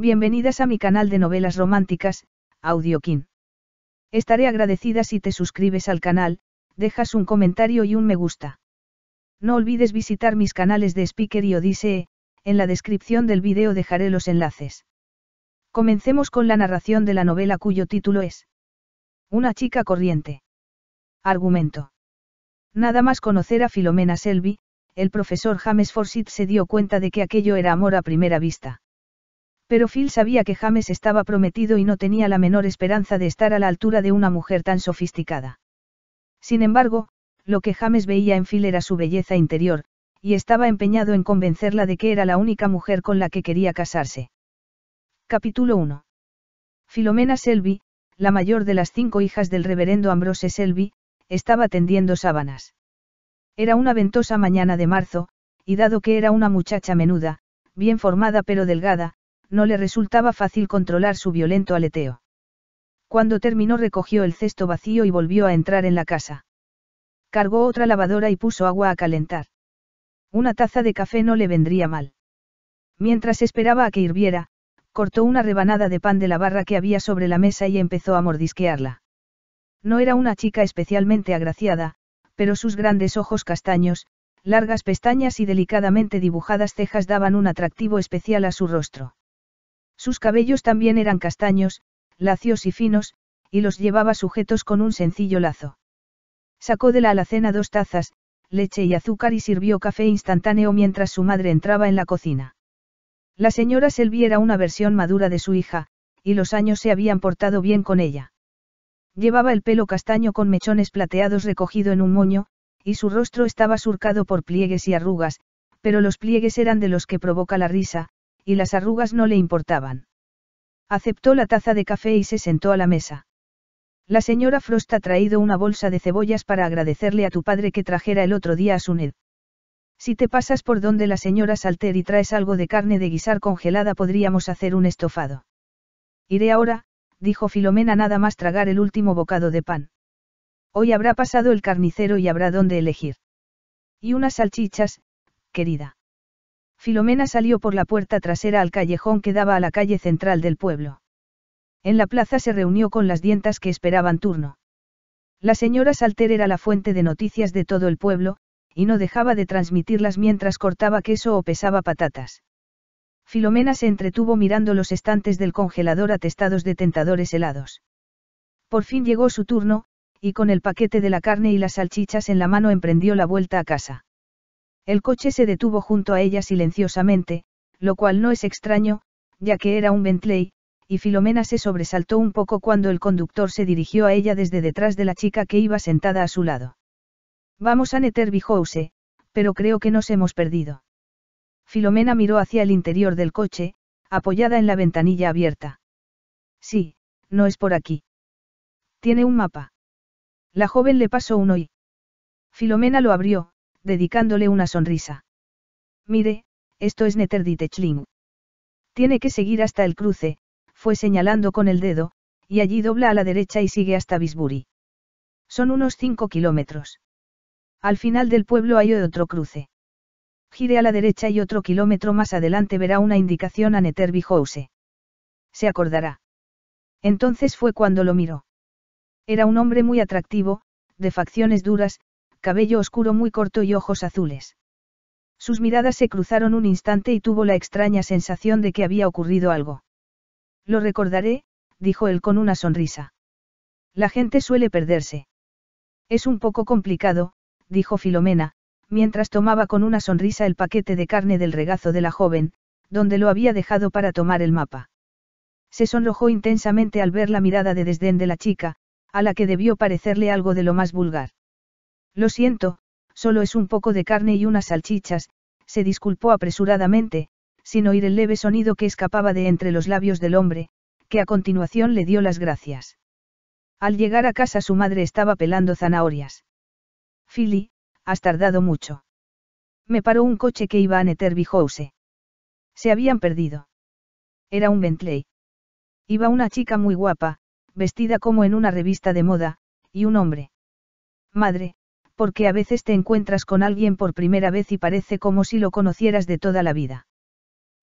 Bienvenidas a mi canal de novelas románticas, Audiokin. Estaré agradecida si te suscribes al canal, dejas un comentario y un me gusta. No olvides visitar mis canales de Speaker y Odisee, en la descripción del video dejaré los enlaces. Comencemos con la narración de la novela cuyo título es Una chica corriente. Argumento. Nada más conocer a Filomena Selby, el profesor James Forsyth se dio cuenta de que aquello era amor a primera vista. Pero Phil sabía que James estaba prometido y no tenía la menor esperanza de estar a la altura de una mujer tan sofisticada. Sin embargo, lo que James veía en Phil era su belleza interior, y estaba empeñado en convencerla de que era la única mujer con la que quería casarse. Capítulo 1. Filomena Selby, la mayor de las cinco hijas del reverendo Ambrose Selby, estaba tendiendo sábanas. Era una ventosa mañana de marzo, y dado que era una muchacha menuda, bien formada pero delgada, no le resultaba fácil controlar su violento aleteo. Cuando terminó recogió el cesto vacío y volvió a entrar en la casa. Cargó otra lavadora y puso agua a calentar. Una taza de café no le vendría mal. Mientras esperaba a que hirviera, cortó una rebanada de pan de la barra que había sobre la mesa y empezó a mordisquearla. No era una chica especialmente agraciada, pero sus grandes ojos castaños, largas pestañas y delicadamente dibujadas cejas daban un atractivo especial a su rostro. Sus cabellos también eran castaños, lacios y finos, y los llevaba sujetos con un sencillo lazo. Sacó de la alacena dos tazas, leche y azúcar y sirvió café instantáneo mientras su madre entraba en la cocina. La señora Selby era una versión madura de su hija, y los años se habían portado bien con ella. Llevaba el pelo castaño con mechones plateados recogido en un moño, y su rostro estaba surcado por pliegues y arrugas, pero los pliegues eran de los que provoca la risa, y las arrugas no le importaban. Aceptó la taza de café y se sentó a la mesa. La señora Frost ha traído una bolsa de cebollas para agradecerle a tu padre que trajera el otro día a su Ned. Si te pasas por donde la señora Salter y traes algo de carne de guisar congelada podríamos hacer un estofado. Iré ahora, dijo Filomena nada más tragar el último bocado de pan. Hoy habrá pasado el carnicero y habrá dónde elegir. Y unas salchichas, querida. Filomena salió por la puerta trasera al callejón que daba a la calle central del pueblo. En la plaza se reunió con las dientas que esperaban turno. La señora Salter era la fuente de noticias de todo el pueblo, y no dejaba de transmitirlas mientras cortaba queso o pesaba patatas. Filomena se entretuvo mirando los estantes del congelador atestados de tentadores helados. Por fin llegó su turno, y con el paquete de la carne y las salchichas en la mano emprendió la vuelta a casa. El coche se detuvo junto a ella silenciosamente, lo cual no es extraño, ya que era un Bentley, y Filomena se sobresaltó un poco cuando el conductor se dirigió a ella desde detrás de la chica que iba sentada a su lado. Vamos a Netherby House, pero creo que nos hemos perdido. Filomena miró hacia el interior del coche, apoyada en la ventanilla abierta. Sí, no es por aquí. Tiene un mapa. La joven le pasó uno y. Filomena lo abrió, dedicándole una sonrisa. Mire, esto es Netterditechling. Tiene que seguir hasta el cruce, fue señalando con el dedo, y allí dobla a la derecha y sigue hasta Bisbury. Son unos cinco kilómetros. Al final del pueblo hay otro cruce. Gire a la derecha y otro kilómetro más adelante verá una indicación a Netterby Se acordará. Entonces fue cuando lo miró. Era un hombre muy atractivo, de facciones duras, cabello oscuro muy corto y ojos azules. Sus miradas se cruzaron un instante y tuvo la extraña sensación de que había ocurrido algo. Lo recordaré, dijo él con una sonrisa. La gente suele perderse. Es un poco complicado, dijo Filomena, mientras tomaba con una sonrisa el paquete de carne del regazo de la joven, donde lo había dejado para tomar el mapa. Se sonrojó intensamente al ver la mirada de desdén de la chica, a la que debió parecerle algo de lo más vulgar. Lo siento, solo es un poco de carne y unas salchichas, se disculpó apresuradamente, sin oír el leve sonido que escapaba de entre los labios del hombre, que a continuación le dio las gracias. Al llegar a casa su madre estaba pelando zanahorias. Philly, has tardado mucho. Me paró un coche que iba a Netherby House. Se habían perdido. Era un Bentley. Iba una chica muy guapa, vestida como en una revista de moda, y un hombre. Madre, porque a veces te encuentras con alguien por primera vez y parece como si lo conocieras de toda la vida.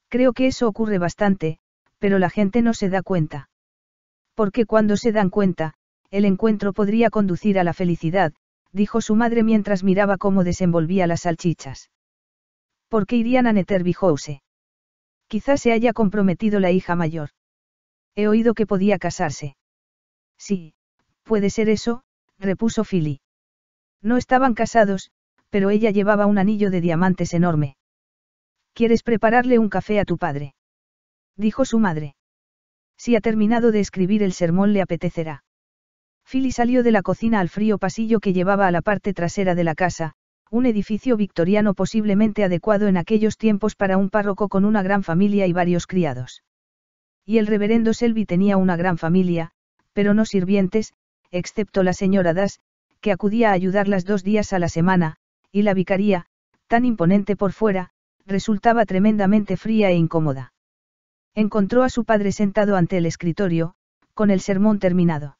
Creo que eso ocurre bastante, pero la gente no se da cuenta. Porque cuando se dan cuenta, el encuentro podría conducir a la felicidad, dijo su madre mientras miraba cómo desenvolvía las salchichas. ¿Por qué irían a Netherby House? Quizás se haya comprometido la hija mayor. He oído que podía casarse. Sí, puede ser eso, repuso Philly. No estaban casados, pero ella llevaba un anillo de diamantes enorme. ¿Quieres prepararle un café a tu padre? dijo su madre. Si ha terminado de escribir el sermón le apetecerá. Philly salió de la cocina al frío pasillo que llevaba a la parte trasera de la casa, un edificio victoriano posiblemente adecuado en aquellos tiempos para un párroco con una gran familia y varios criados. Y el reverendo Selby tenía una gran familia, pero no sirvientes, excepto la señora Das, acudía a ayudarlas dos días a la semana, y la vicaría, tan imponente por fuera, resultaba tremendamente fría e incómoda. Encontró a su padre sentado ante el escritorio, con el sermón terminado.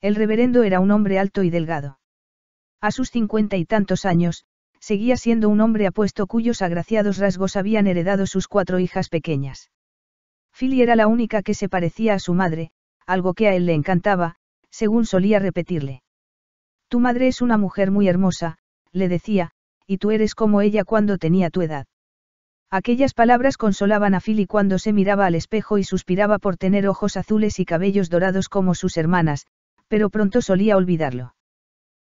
El reverendo era un hombre alto y delgado. A sus cincuenta y tantos años, seguía siendo un hombre apuesto cuyos agraciados rasgos habían heredado sus cuatro hijas pequeñas. Philly era la única que se parecía a su madre, algo que a él le encantaba, según solía repetirle. Tu madre es una mujer muy hermosa, le decía, y tú eres como ella cuando tenía tu edad. Aquellas palabras consolaban a Philly cuando se miraba al espejo y suspiraba por tener ojos azules y cabellos dorados como sus hermanas, pero pronto solía olvidarlo.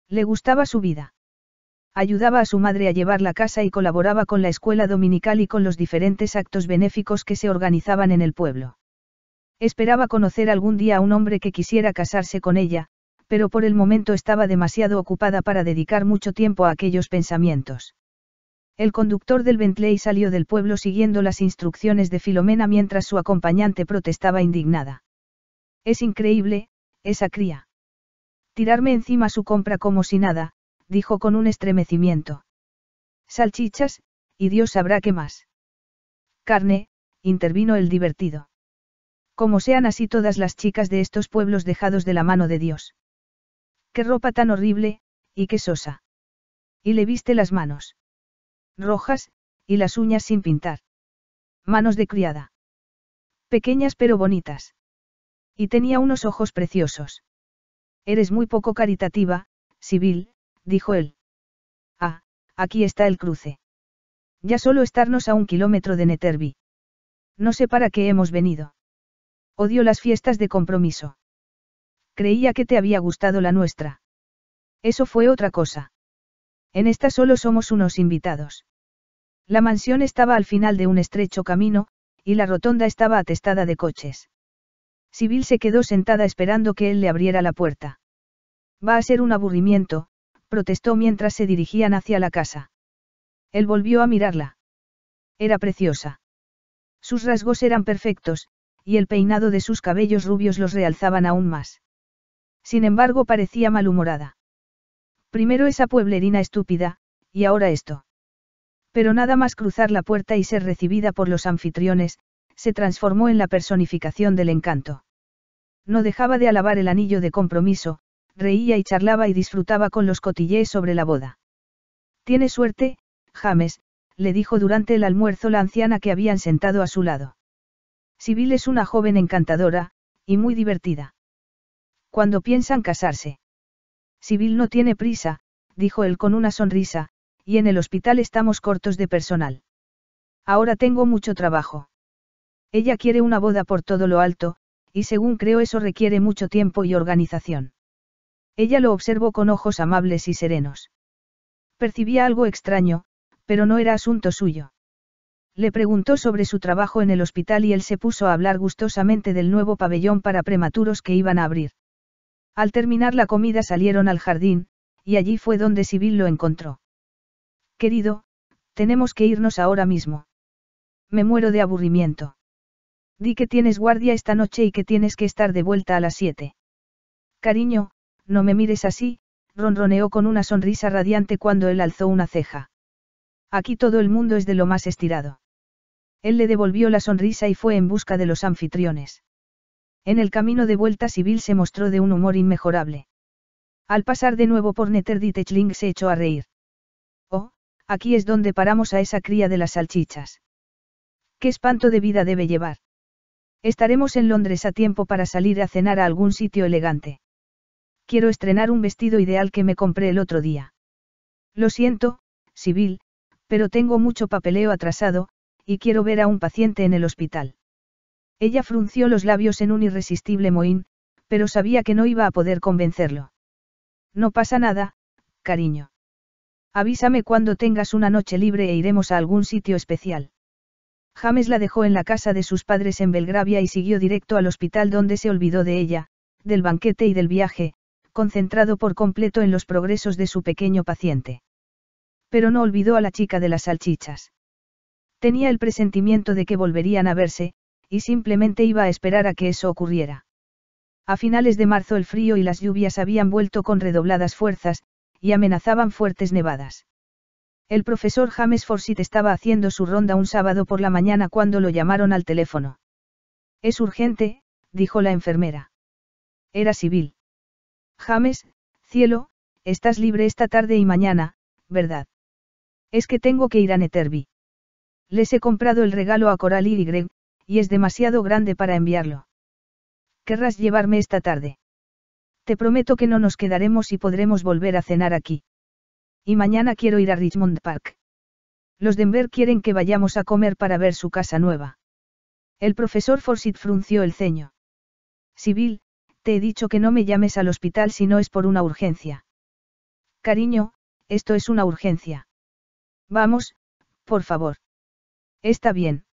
Le gustaba su vida. Ayudaba a su madre a llevar la casa y colaboraba con la escuela dominical y con los diferentes actos benéficos que se organizaban en el pueblo. Esperaba conocer algún día a un hombre que quisiera casarse con ella, pero por el momento estaba demasiado ocupada para dedicar mucho tiempo a aquellos pensamientos. El conductor del Bentley salió del pueblo siguiendo las instrucciones de Filomena mientras su acompañante protestaba indignada. Es increíble, esa cría. Tirarme encima su compra como si nada, dijo con un estremecimiento. Salchichas, y Dios sabrá qué más. Carne, intervino el divertido. Como sean así todas las chicas de estos pueblos dejados de la mano de Dios. Qué ropa tan horrible, y qué sosa. Y le viste las manos. Rojas, y las uñas sin pintar. Manos de criada. Pequeñas pero bonitas. Y tenía unos ojos preciosos. Eres muy poco caritativa, civil, dijo él. Ah, aquí está el cruce. Ya solo estarnos a un kilómetro de Neterby. No sé para qué hemos venido. Odio las fiestas de compromiso. Creía que te había gustado la nuestra. Eso fue otra cosa. En esta solo somos unos invitados. La mansión estaba al final de un estrecho camino, y la rotonda estaba atestada de coches. Sibyl se quedó sentada esperando que él le abriera la puerta. Va a ser un aburrimiento, protestó mientras se dirigían hacia la casa. Él volvió a mirarla. Era preciosa. Sus rasgos eran perfectos, y el peinado de sus cabellos rubios los realzaban aún más. Sin embargo, parecía malhumorada. Primero esa pueblerina estúpida, y ahora esto. Pero nada más cruzar la puerta y ser recibida por los anfitriones, se transformó en la personificación del encanto. No dejaba de alabar el anillo de compromiso, reía y charlaba y disfrutaba con los cotillés sobre la boda. Tiene suerte, James, le dijo durante el almuerzo la anciana que habían sentado a su lado. Sibyl es una joven encantadora, y muy divertida cuando piensan casarse. Civil no tiene prisa, dijo él con una sonrisa, y en el hospital estamos cortos de personal. Ahora tengo mucho trabajo. Ella quiere una boda por todo lo alto, y según creo eso requiere mucho tiempo y organización. Ella lo observó con ojos amables y serenos. Percibía algo extraño, pero no era asunto suyo. Le preguntó sobre su trabajo en el hospital y él se puso a hablar gustosamente del nuevo pabellón para prematuros que iban a abrir. Al terminar la comida salieron al jardín, y allí fue donde Sibyl lo encontró. Querido, tenemos que irnos ahora mismo. Me muero de aburrimiento. Di que tienes guardia esta noche y que tienes que estar de vuelta a las siete. Cariño, no me mires así, ronroneó con una sonrisa radiante cuando él alzó una ceja. Aquí todo el mundo es de lo más estirado. Él le devolvió la sonrisa y fue en busca de los anfitriones. En el camino de vuelta Sibyl se mostró de un humor inmejorable. Al pasar de nuevo por Netterdit se echó a reír. Oh, aquí es donde paramos a esa cría de las salchichas. Qué espanto de vida debe llevar. Estaremos en Londres a tiempo para salir a cenar a algún sitio elegante. Quiero estrenar un vestido ideal que me compré el otro día. Lo siento, Sibyl, pero tengo mucho papeleo atrasado, y quiero ver a un paciente en el hospital. Ella frunció los labios en un irresistible mohín, pero sabía que no iba a poder convencerlo. No pasa nada, cariño. Avísame cuando tengas una noche libre e iremos a algún sitio especial. James la dejó en la casa de sus padres en Belgravia y siguió directo al hospital donde se olvidó de ella, del banquete y del viaje, concentrado por completo en los progresos de su pequeño paciente. Pero no olvidó a la chica de las salchichas. Tenía el presentimiento de que volverían a verse, y simplemente iba a esperar a que eso ocurriera. A finales de marzo el frío y las lluvias habían vuelto con redobladas fuerzas, y amenazaban fuertes nevadas. El profesor James Forsyth estaba haciendo su ronda un sábado por la mañana cuando lo llamaron al teléfono. Es urgente, dijo la enfermera. Era civil. James, cielo, estás libre esta tarde y mañana, ¿verdad? Es que tengo que ir a Netherby. Les he comprado el regalo a Coral y Greg, y es demasiado grande para enviarlo. Querrás llevarme esta tarde. Te prometo que no nos quedaremos y podremos volver a cenar aquí. Y mañana quiero ir a Richmond Park. Los Denver quieren que vayamos a comer para ver su casa nueva. El profesor Forsyth frunció el ceño. Sibyl, te he dicho que no me llames al hospital si no es por una urgencia. Cariño, esto es una urgencia. Vamos, por favor. Está bien.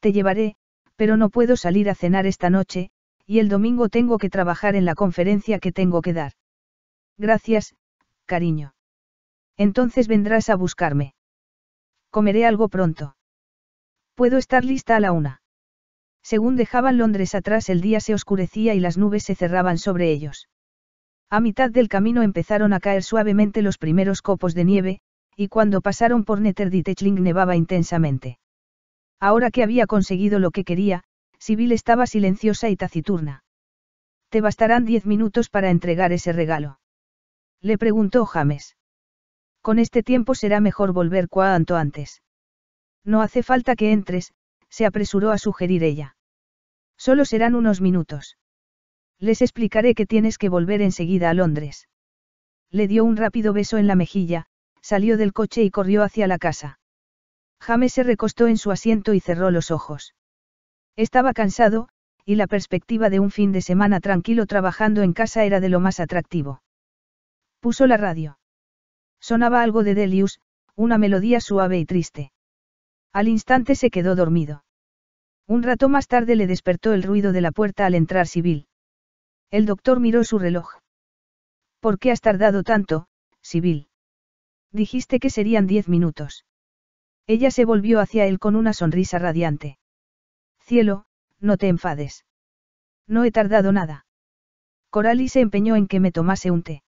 Te llevaré, pero no puedo salir a cenar esta noche, y el domingo tengo que trabajar en la conferencia que tengo que dar. Gracias, cariño. Entonces vendrás a buscarme. Comeré algo pronto. Puedo estar lista a la una. Según dejaban Londres atrás, el día se oscurecía y las nubes se cerraban sobre ellos. A mitad del camino empezaron a caer suavemente los primeros copos de nieve, y cuando pasaron por Netherditechling nevaba intensamente. Ahora que había conseguido lo que quería, Sibyl estaba silenciosa y taciturna. Te bastarán diez minutos para entregar ese regalo. Le preguntó James. Con este tiempo será mejor volver cuanto antes. No hace falta que entres, se apresuró a sugerir ella. Solo serán unos minutos. Les explicaré que tienes que volver enseguida a Londres. Le dio un rápido beso en la mejilla, salió del coche y corrió hacia la casa. James se recostó en su asiento y cerró los ojos. Estaba cansado, y la perspectiva de un fin de semana tranquilo trabajando en casa era de lo más atractivo. Puso la radio. Sonaba algo de Delius, una melodía suave y triste. Al instante se quedó dormido. Un rato más tarde le despertó el ruido de la puerta al entrar Sibyl. El doctor miró su reloj. ¿Por qué has tardado tanto, Sibyl? Dijiste que serían diez minutos. Ella se volvió hacia él con una sonrisa radiante. Cielo, no te enfades. No he tardado nada. Coralie se empeñó en que me tomase un té.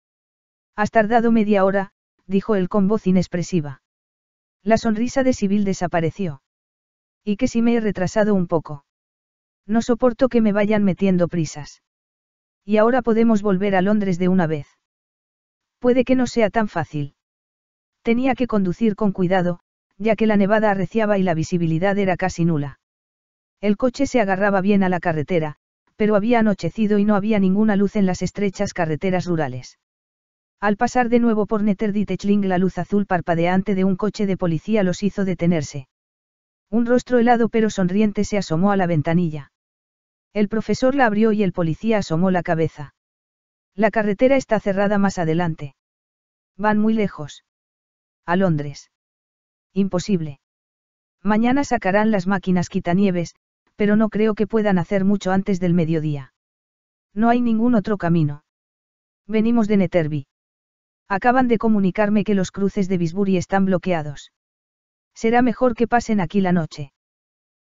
Has tardado media hora, dijo él con voz inexpresiva. La sonrisa de Sibyl desapareció. ¿Y que si me he retrasado un poco? No soporto que me vayan metiendo prisas. Y ahora podemos volver a Londres de una vez. Puede que no sea tan fácil. Tenía que conducir con cuidado, ya que la nevada arreciaba y la visibilidad era casi nula. El coche se agarraba bien a la carretera, pero había anochecido y no había ninguna luz en las estrechas carreteras rurales. Al pasar de nuevo por Neterditechling, la luz azul parpadeante de un coche de policía los hizo detenerse. Un rostro helado pero sonriente se asomó a la ventanilla. El profesor la abrió y el policía asomó la cabeza. La carretera está cerrada más adelante. Van muy lejos. A Londres imposible. Mañana sacarán las máquinas quitanieves, pero no creo que puedan hacer mucho antes del mediodía. No hay ningún otro camino. Venimos de Neterby. Acaban de comunicarme que los cruces de Bisbury están bloqueados. Será mejor que pasen aquí la noche.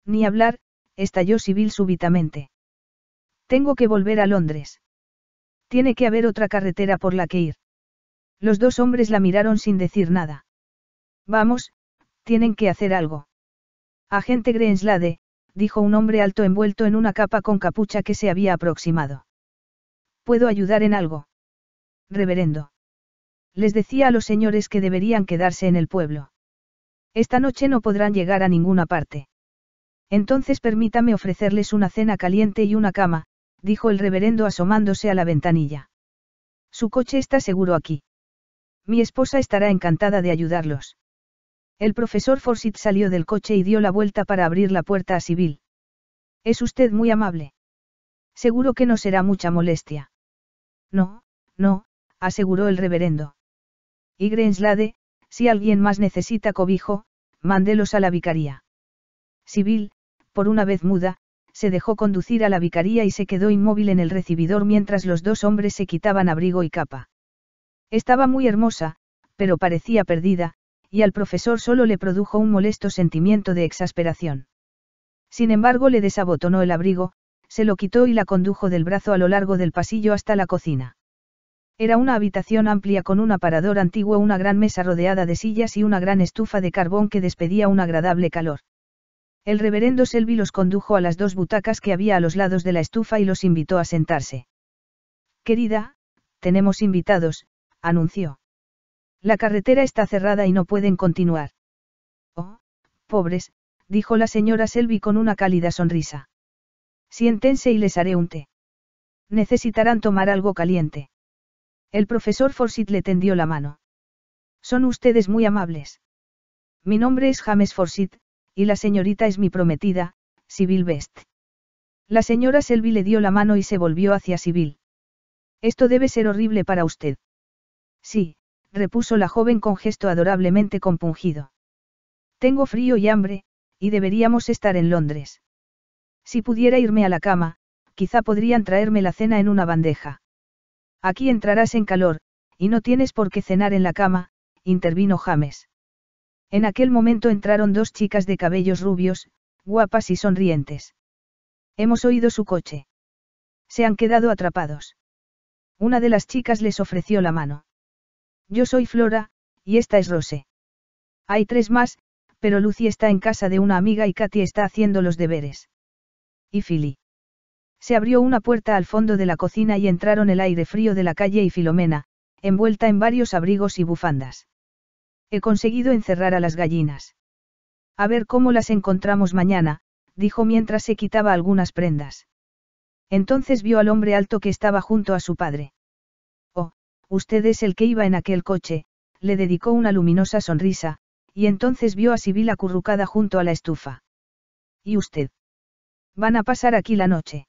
Ni hablar, estalló Sibyl súbitamente. Tengo que volver a Londres. Tiene que haber otra carretera por la que ir. Los dos hombres la miraron sin decir nada. Vamos, tienen que hacer algo. Agente Greenslade, dijo un hombre alto envuelto en una capa con capucha que se había aproximado. ¿Puedo ayudar en algo? Reverendo. Les decía a los señores que deberían quedarse en el pueblo. Esta noche no podrán llegar a ninguna parte. Entonces permítame ofrecerles una cena caliente y una cama, dijo el reverendo asomándose a la ventanilla. Su coche está seguro aquí. Mi esposa estará encantada de ayudarlos. El profesor Forsyth salió del coche y dio la vuelta para abrir la puerta a Sibyl. Es usted muy amable. Seguro que no será mucha molestia. No, no, aseguró el reverendo. Y Grenslade, si alguien más necesita cobijo, mándelos a la vicaría. Sibyl, por una vez muda, se dejó conducir a la vicaría y se quedó inmóvil en el recibidor mientras los dos hombres se quitaban abrigo y capa. Estaba muy hermosa, pero parecía perdida, y al profesor solo le produjo un molesto sentimiento de exasperación. Sin embargo, le desabotonó el abrigo, se lo quitó y la condujo del brazo a lo largo del pasillo hasta la cocina. Era una habitación amplia con un aparador antiguo, una gran mesa rodeada de sillas y una gran estufa de carbón que despedía un agradable calor. El reverendo Selby los condujo a las dos butacas que había a los lados de la estufa y los invitó a sentarse. Querida, tenemos invitados, anunció. La carretera está cerrada y no pueden continuar. Oh, pobres, dijo la señora Selby con una cálida sonrisa. Siéntense y les haré un té. Necesitarán tomar algo caliente. El profesor Forsyth le tendió la mano. Son ustedes muy amables. Mi nombre es James Forsyth, y la señorita es mi prometida, Sibyl Best. La señora Selby le dio la mano y se volvió hacia Sibyl. Esto debe ser horrible para usted. Sí, repuso la joven con gesto adorablemente compungido. Tengo frío y hambre, y deberíamos estar en Londres. Si pudiera irme a la cama, quizá podrían traerme la cena en una bandeja. Aquí entrarás en calor, y no tienes por qué cenar en la cama, intervino James. En aquel momento entraron dos chicas de cabellos rubios, guapas y sonrientes. Hemos oído su coche. Se han quedado atrapados. Una de las chicas les ofreció la mano. Yo soy Flora, y esta es Rose. Hay tres más, pero Lucy está en casa de una amiga y Katy está haciendo los deberes. Y Fili. Se abrió una puerta al fondo de la cocina y entraron el aire frío de la calle y Filomena, envuelta en varios abrigos y bufandas. He conseguido encerrar a las gallinas. A ver cómo las encontramos mañana, dijo mientras se quitaba algunas prendas. Entonces vio al hombre alto que estaba junto a su padre. Usted es el que iba en aquel coche, le dedicó una luminosa sonrisa, y entonces vio a Sibyl acurrucada junto a la estufa. ¿Y usted? Van a pasar aquí la noche.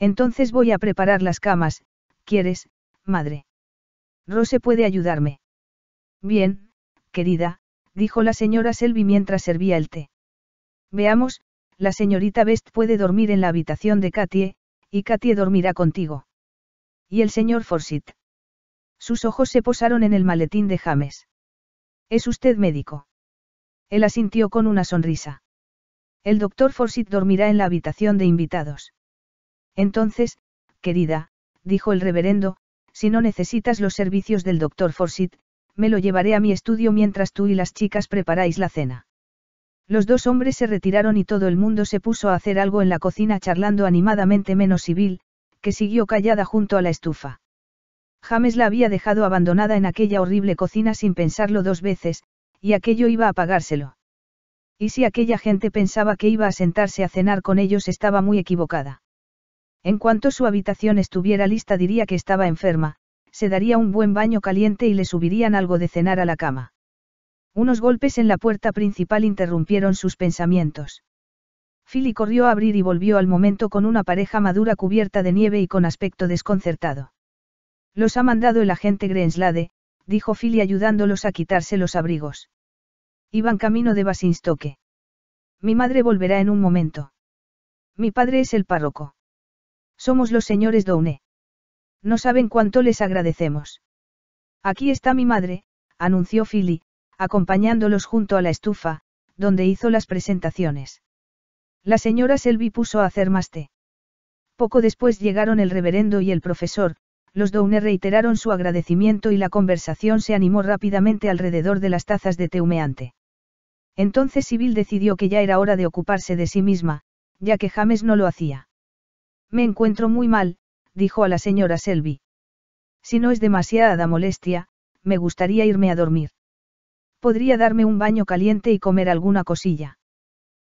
Entonces voy a preparar las camas, ¿quieres, madre? Rose puede ayudarme. Bien, querida, dijo la señora Selby mientras servía el té. Veamos, la señorita Best puede dormir en la habitación de Katie, y Katie dormirá contigo. Y el señor Forsyth. Sus ojos se posaron en el maletín de James. ¿Es usted médico? Él asintió con una sonrisa. El doctor Forsyth dormirá en la habitación de invitados. Entonces, querida, dijo el reverendo, si no necesitas los servicios del doctor Forsyth, me lo llevaré a mi estudio mientras tú y las chicas preparáis la cena. Los dos hombres se retiraron y todo el mundo se puso a hacer algo en la cocina charlando animadamente menos civil, que siguió callada junto a la estufa. James la había dejado abandonada en aquella horrible cocina sin pensarlo dos veces, y aquello iba a pagárselo. Y si aquella gente pensaba que iba a sentarse a cenar con ellos estaba muy equivocada. En cuanto su habitación estuviera lista diría que estaba enferma, se daría un buen baño caliente y le subirían algo de cenar a la cama. Unos golpes en la puerta principal interrumpieron sus pensamientos. Philly corrió a abrir y volvió al momento con una pareja madura cubierta de nieve y con aspecto desconcertado. Los ha mandado el agente Grenslade, dijo Philly ayudándolos a quitarse los abrigos. Iban camino de Basinstoque. Mi madre volverá en un momento. Mi padre es el párroco. Somos los señores Downe. No saben cuánto les agradecemos. Aquí está mi madre, anunció Philly, acompañándolos junto a la estufa, donde hizo las presentaciones. La señora Selby puso a hacer más té. Poco después llegaron el reverendo y el profesor, los Downe reiteraron su agradecimiento y la conversación se animó rápidamente alrededor de las tazas de té humeante. Entonces Sibyl decidió que ya era hora de ocuparse de sí misma, ya que James no lo hacía. Me encuentro muy mal, dijo a la señora Selby. Si no es demasiada molestia, me gustaría irme a dormir. Podría darme un baño caliente y comer alguna cosilla.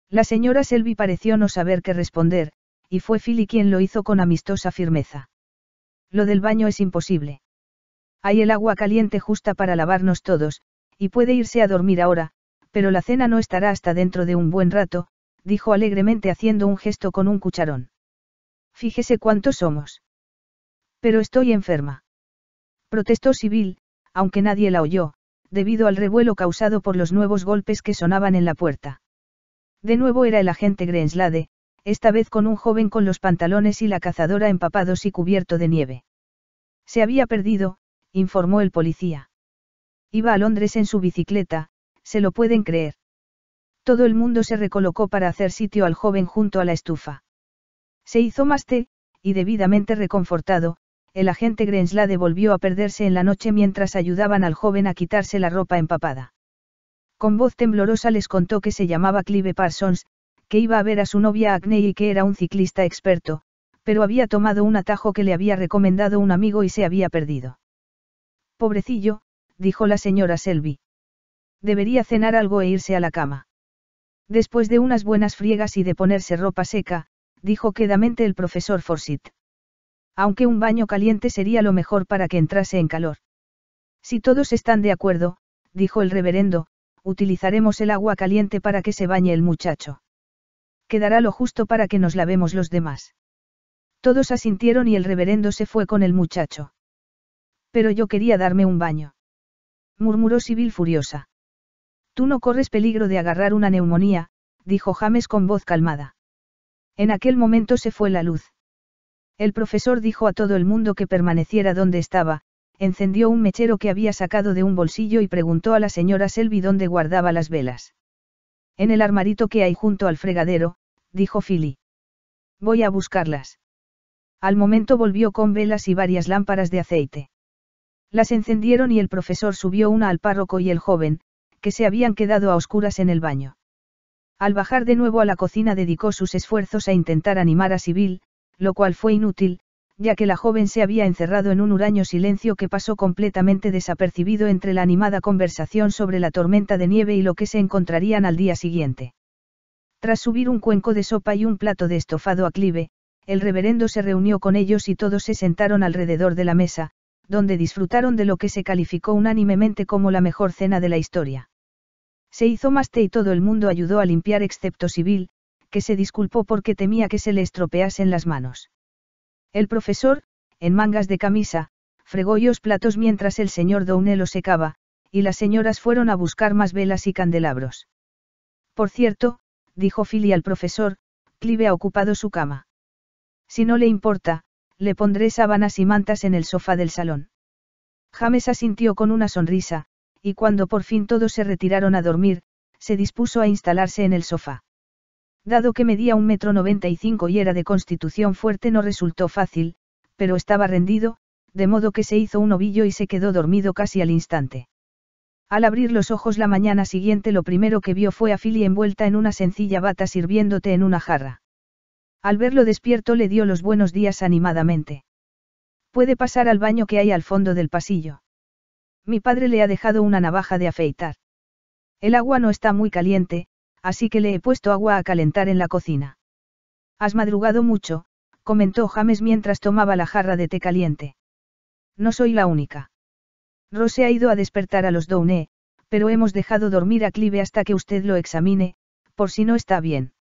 La señora Selby pareció no saber qué responder, y fue Philly quien lo hizo con amistosa firmeza. Lo del baño es imposible. Hay el agua caliente justa para lavarnos todos, y puede irse a dormir ahora, pero la cena no estará hasta dentro de un buen rato, dijo alegremente haciendo un gesto con un cucharón. Fíjese cuántos somos. Pero estoy enferma. Protestó Sibyl, aunque nadie la oyó, debido al revuelo causado por los nuevos golpes que sonaban en la puerta. De nuevo era el agente Greenslade esta vez con un joven con los pantalones y la cazadora empapados y cubierto de nieve. Se había perdido, informó el policía. Iba a Londres en su bicicleta, se lo pueden creer. Todo el mundo se recolocó para hacer sitio al joven junto a la estufa. Se hizo más té, y debidamente reconfortado, el agente Grenslade volvió a perderse en la noche mientras ayudaban al joven a quitarse la ropa empapada. Con voz temblorosa les contó que se llamaba Clive Parsons, que iba a ver a su novia Acne y que era un ciclista experto, pero había tomado un atajo que le había recomendado un amigo y se había perdido. Pobrecillo, dijo la señora Selby. Debería cenar algo e irse a la cama. Después de unas buenas friegas y de ponerse ropa seca, dijo quedamente el profesor Forsyth. Aunque un baño caliente sería lo mejor para que entrase en calor. Si todos están de acuerdo, dijo el reverendo, utilizaremos el agua caliente para que se bañe el muchacho quedará lo justo para que nos lavemos los demás. Todos asintieron y el reverendo se fue con el muchacho. Pero yo quería darme un baño. Murmuró Sibyl furiosa. Tú no corres peligro de agarrar una neumonía, dijo James con voz calmada. En aquel momento se fue la luz. El profesor dijo a todo el mundo que permaneciera donde estaba, encendió un mechero que había sacado de un bolsillo y preguntó a la señora Selby dónde guardaba las velas. En el armarito que hay junto al fregadero, dijo Philly. Voy a buscarlas. Al momento volvió con velas y varias lámparas de aceite. Las encendieron y el profesor subió una al párroco y el joven, que se habían quedado a oscuras en el baño. Al bajar de nuevo a la cocina dedicó sus esfuerzos a intentar animar a Sibyl, lo cual fue inútil, ya que la joven se había encerrado en un huraño silencio que pasó completamente desapercibido entre la animada conversación sobre la tormenta de nieve y lo que se encontrarían al día siguiente. Tras subir un cuenco de sopa y un plato de estofado a Clive, el reverendo se reunió con ellos y todos se sentaron alrededor de la mesa, donde disfrutaron de lo que se calificó unánimemente como la mejor cena de la historia. Se hizo más té y todo el mundo ayudó a limpiar excepto Civil, que se disculpó porque temía que se le estropeasen las manos. El profesor, en mangas de camisa, fregó los platos mientras el señor Doune lo secaba, y las señoras fueron a buscar más velas y candelabros. Por cierto, dijo Philly al profesor, Clive ha ocupado su cama. Si no le importa, le pondré sábanas y mantas en el sofá del salón. James asintió con una sonrisa, y cuando por fin todos se retiraron a dormir, se dispuso a instalarse en el sofá. Dado que medía un metro noventa y cinco y era de constitución fuerte no resultó fácil, pero estaba rendido, de modo que se hizo un ovillo y se quedó dormido casi al instante. Al abrir los ojos la mañana siguiente lo primero que vio fue a Philly envuelta en una sencilla bata sirviéndote en una jarra. Al verlo despierto le dio los buenos días animadamente. Puede pasar al baño que hay al fondo del pasillo. Mi padre le ha dejado una navaja de afeitar. El agua no está muy caliente, así que le he puesto agua a calentar en la cocina. Has madrugado mucho, comentó James mientras tomaba la jarra de té caliente. No soy la única. Rose ha ido a despertar a los Downey, pero hemos dejado dormir a Clive hasta que usted lo examine, por si no está bien.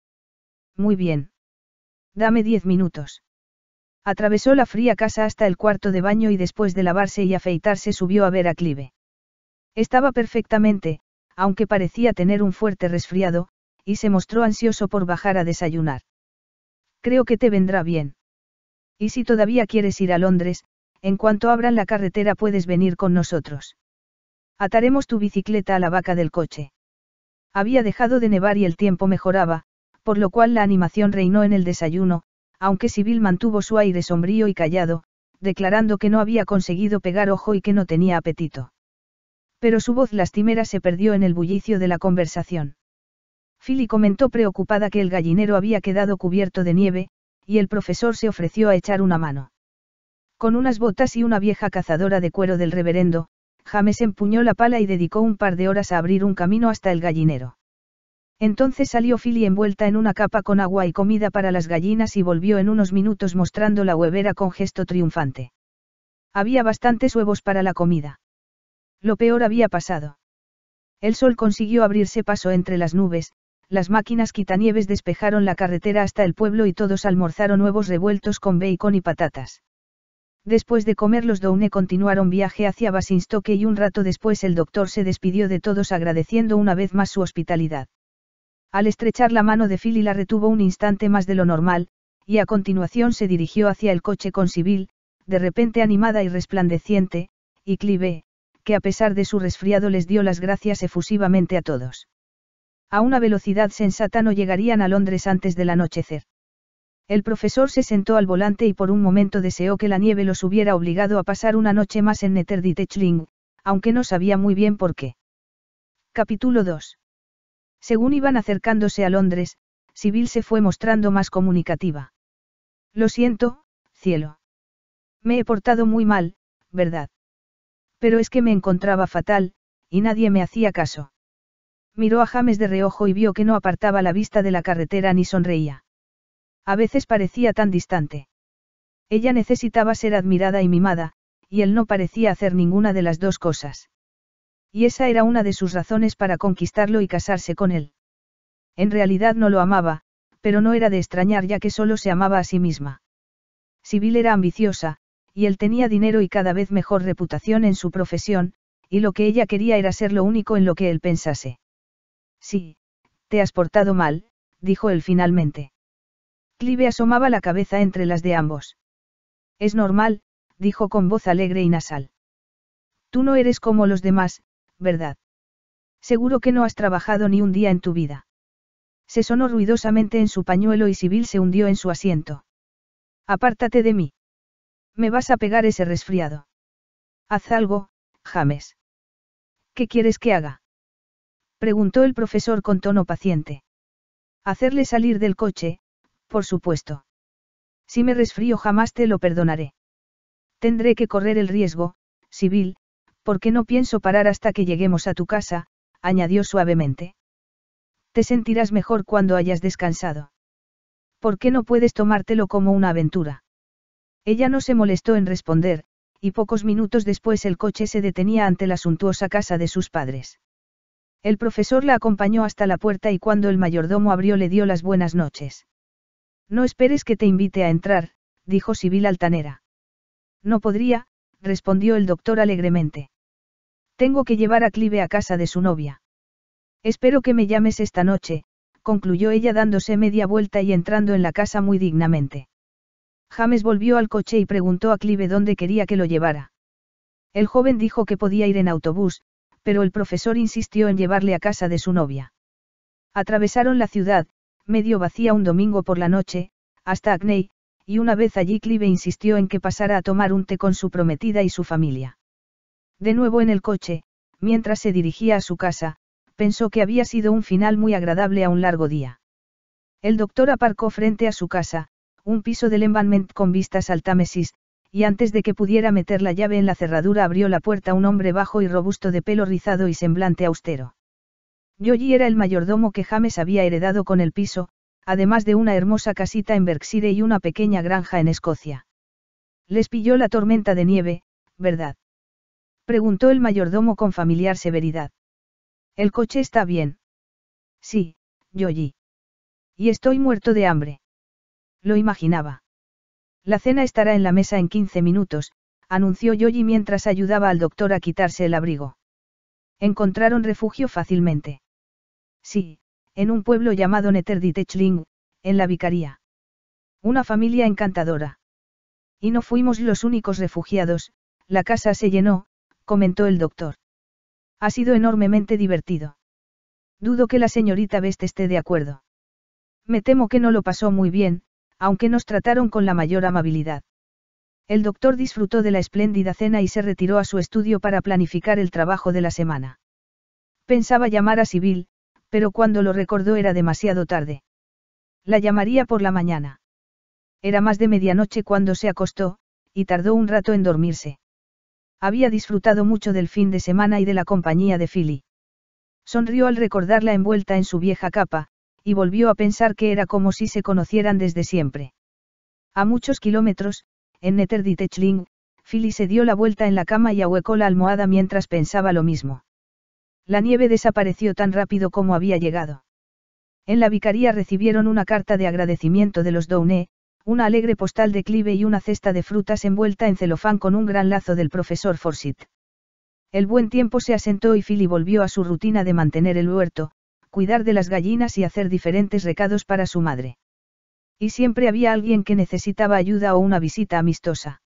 Muy bien. Dame diez minutos. Atravesó la fría casa hasta el cuarto de baño y después de lavarse y afeitarse subió a ver a Clive. Estaba perfectamente, aunque parecía tener un fuerte resfriado, y se mostró ansioso por bajar a desayunar. Creo que te vendrá bien. Y si todavía quieres ir a Londres, en cuanto abran la carretera puedes venir con nosotros. Ataremos tu bicicleta a la vaca del coche. Había dejado de nevar y el tiempo mejoraba, por lo cual la animación reinó en el desayuno, aunque Sibyl mantuvo su aire sombrío y callado, declarando que no había conseguido pegar ojo y que no tenía apetito. Pero su voz lastimera se perdió en el bullicio de la conversación. Philly comentó preocupada que el gallinero había quedado cubierto de nieve, y el profesor se ofreció a echar una mano. Con unas botas y una vieja cazadora de cuero del reverendo, James empuñó la pala y dedicó un par de horas a abrir un camino hasta el gallinero. Entonces salió Philly envuelta en una capa con agua y comida para las gallinas y volvió en unos minutos mostrando la huevera con gesto triunfante. Había bastantes huevos para la comida. Lo peor había pasado. El sol consiguió abrirse paso entre las nubes, las máquinas quitanieves despejaron la carretera hasta el pueblo y todos almorzaron huevos revueltos con bacon y patatas. Después de comer los Doune continuaron viaje hacia Basinstoke y un rato después el doctor se despidió de todos agradeciendo una vez más su hospitalidad. Al estrechar la mano de Philly la retuvo un instante más de lo normal, y a continuación se dirigió hacia el coche con Sibyl, de repente animada y resplandeciente, y Clive, que a pesar de su resfriado les dio las gracias efusivamente a todos. A una velocidad sensata no llegarían a Londres antes del anochecer. El profesor se sentó al volante y por un momento deseó que la nieve los hubiera obligado a pasar una noche más en Netterditechling, aunque no sabía muy bien por qué. Capítulo 2. Según iban acercándose a Londres, Sibyl se fue mostrando más comunicativa. Lo siento, cielo. Me he portado muy mal, ¿verdad? Pero es que me encontraba fatal, y nadie me hacía caso. Miró a James de reojo y vio que no apartaba la vista de la carretera ni sonreía. A veces parecía tan distante. Ella necesitaba ser admirada y mimada, y él no parecía hacer ninguna de las dos cosas. Y esa era una de sus razones para conquistarlo y casarse con él. En realidad no lo amaba, pero no era de extrañar ya que solo se amaba a sí misma. Sibyl era ambiciosa, y él tenía dinero y cada vez mejor reputación en su profesión, y lo que ella quería era ser lo único en lo que él pensase. Sí, te has portado mal, dijo él finalmente. Clive asomaba la cabeza entre las de ambos. Es normal, dijo con voz alegre y nasal. Tú no eres como los demás, ¿verdad? Seguro que no has trabajado ni un día en tu vida. Se sonó ruidosamente en su pañuelo y Sibyl se hundió en su asiento. Apártate de mí. Me vas a pegar ese resfriado. Haz algo, James. ¿Qué quieres que haga? Preguntó el profesor con tono paciente. Hacerle salir del coche, por supuesto. Si me resfrío jamás te lo perdonaré. Tendré que correr el riesgo, civil, porque no pienso parar hasta que lleguemos a tu casa, añadió suavemente. Te sentirás mejor cuando hayas descansado. ¿Por qué no puedes tomártelo como una aventura? Ella no se molestó en responder, y pocos minutos después el coche se detenía ante la suntuosa casa de sus padres. El profesor la acompañó hasta la puerta y cuando el mayordomo abrió le dio las buenas noches. No esperes que te invite a entrar, dijo Sibyl Altanera. No podría, respondió el doctor alegremente. Tengo que llevar a Clive a casa de su novia. Espero que me llames esta noche, concluyó ella dándose media vuelta y entrando en la casa muy dignamente. James volvió al coche y preguntó a Clive dónde quería que lo llevara. El joven dijo que podía ir en autobús, pero el profesor insistió en llevarle a casa de su novia. Atravesaron la ciudad, medio vacía un domingo por la noche, hasta Acney, y una vez allí Clive insistió en que pasara a tomar un té con su prometida y su familia. De nuevo en el coche, mientras se dirigía a su casa, pensó que había sido un final muy agradable a un largo día. El doctor aparcó frente a su casa, un piso del embankment con vistas al Támesis, y antes de que pudiera meter la llave en la cerradura abrió la puerta un hombre bajo y robusto de pelo rizado y semblante austero. Yoji era el mayordomo que James había heredado con el piso, además de una hermosa casita en Berkshire y una pequeña granja en Escocia. Les pilló la tormenta de nieve, ¿verdad? Preguntó el mayordomo con familiar severidad. ¿El coche está bien? Sí, Yoji. Y estoy muerto de hambre. Lo imaginaba. La cena estará en la mesa en 15 minutos, anunció Yoji mientras ayudaba al doctor a quitarse el abrigo. Encontraron refugio fácilmente. Sí, en un pueblo llamado Neterditechling, en la vicaría. Una familia encantadora. Y no fuimos los únicos refugiados, la casa se llenó, comentó el doctor. Ha sido enormemente divertido. Dudo que la señorita Best esté de acuerdo. Me temo que no lo pasó muy bien, aunque nos trataron con la mayor amabilidad. El doctor disfrutó de la espléndida cena y se retiró a su estudio para planificar el trabajo de la semana. Pensaba llamar a Sibyl, pero cuando lo recordó era demasiado tarde. La llamaría por la mañana. Era más de medianoche cuando se acostó, y tardó un rato en dormirse. Había disfrutado mucho del fin de semana y de la compañía de Philly. Sonrió al recordarla envuelta en su vieja capa, y volvió a pensar que era como si se conocieran desde siempre. A muchos kilómetros, en Netherditechling, Philly se dio la vuelta en la cama y ahuecó la almohada mientras pensaba lo mismo. La nieve desapareció tan rápido como había llegado. En la vicaría recibieron una carta de agradecimiento de los Downey, una alegre postal de Clive y una cesta de frutas envuelta en celofán con un gran lazo del profesor Forsyth. El buen tiempo se asentó y Philly volvió a su rutina de mantener el huerto, cuidar de las gallinas y hacer diferentes recados para su madre. Y siempre había alguien que necesitaba ayuda o una visita amistosa.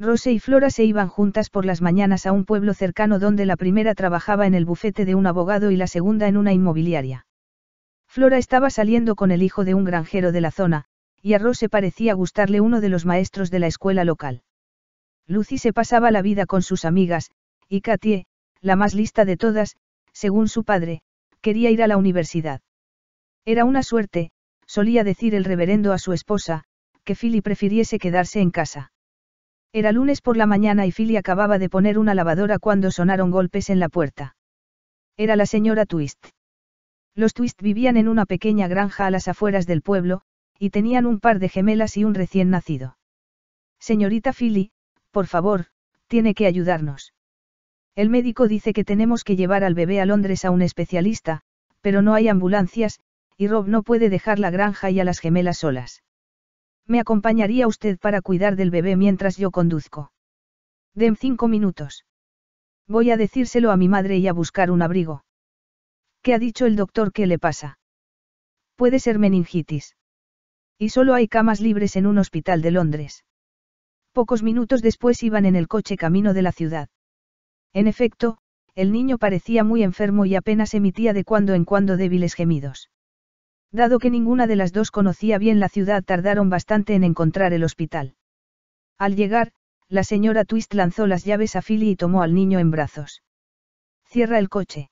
Rose y Flora se iban juntas por las mañanas a un pueblo cercano donde la primera trabajaba en el bufete de un abogado y la segunda en una inmobiliaria. Flora estaba saliendo con el hijo de un granjero de la zona, y a Rose parecía gustarle uno de los maestros de la escuela local. Lucy se pasaba la vida con sus amigas, y Katie, la más lista de todas, según su padre, quería ir a la universidad. Era una suerte, solía decir el reverendo a su esposa, que Philly prefiriese quedarse en casa. Era lunes por la mañana y Philly acababa de poner una lavadora cuando sonaron golpes en la puerta. Era la señora Twist. Los Twist vivían en una pequeña granja a las afueras del pueblo, y tenían un par de gemelas y un recién nacido. Señorita Philly, por favor, tiene que ayudarnos. El médico dice que tenemos que llevar al bebé a Londres a un especialista, pero no hay ambulancias, y Rob no puede dejar la granja y a las gemelas solas. Me acompañaría usted para cuidar del bebé mientras yo conduzco. Den cinco minutos. Voy a decírselo a mi madre y a buscar un abrigo. ¿Qué ha dicho el doctor ¿Qué le pasa? Puede ser meningitis. Y solo hay camas libres en un hospital de Londres. Pocos minutos después iban en el coche camino de la ciudad. En efecto, el niño parecía muy enfermo y apenas emitía de cuando en cuando débiles gemidos. Dado que ninguna de las dos conocía bien la ciudad, tardaron bastante en encontrar el hospital. Al llegar, la señora Twist lanzó las llaves a Philly y tomó al niño en brazos. Cierra el coche.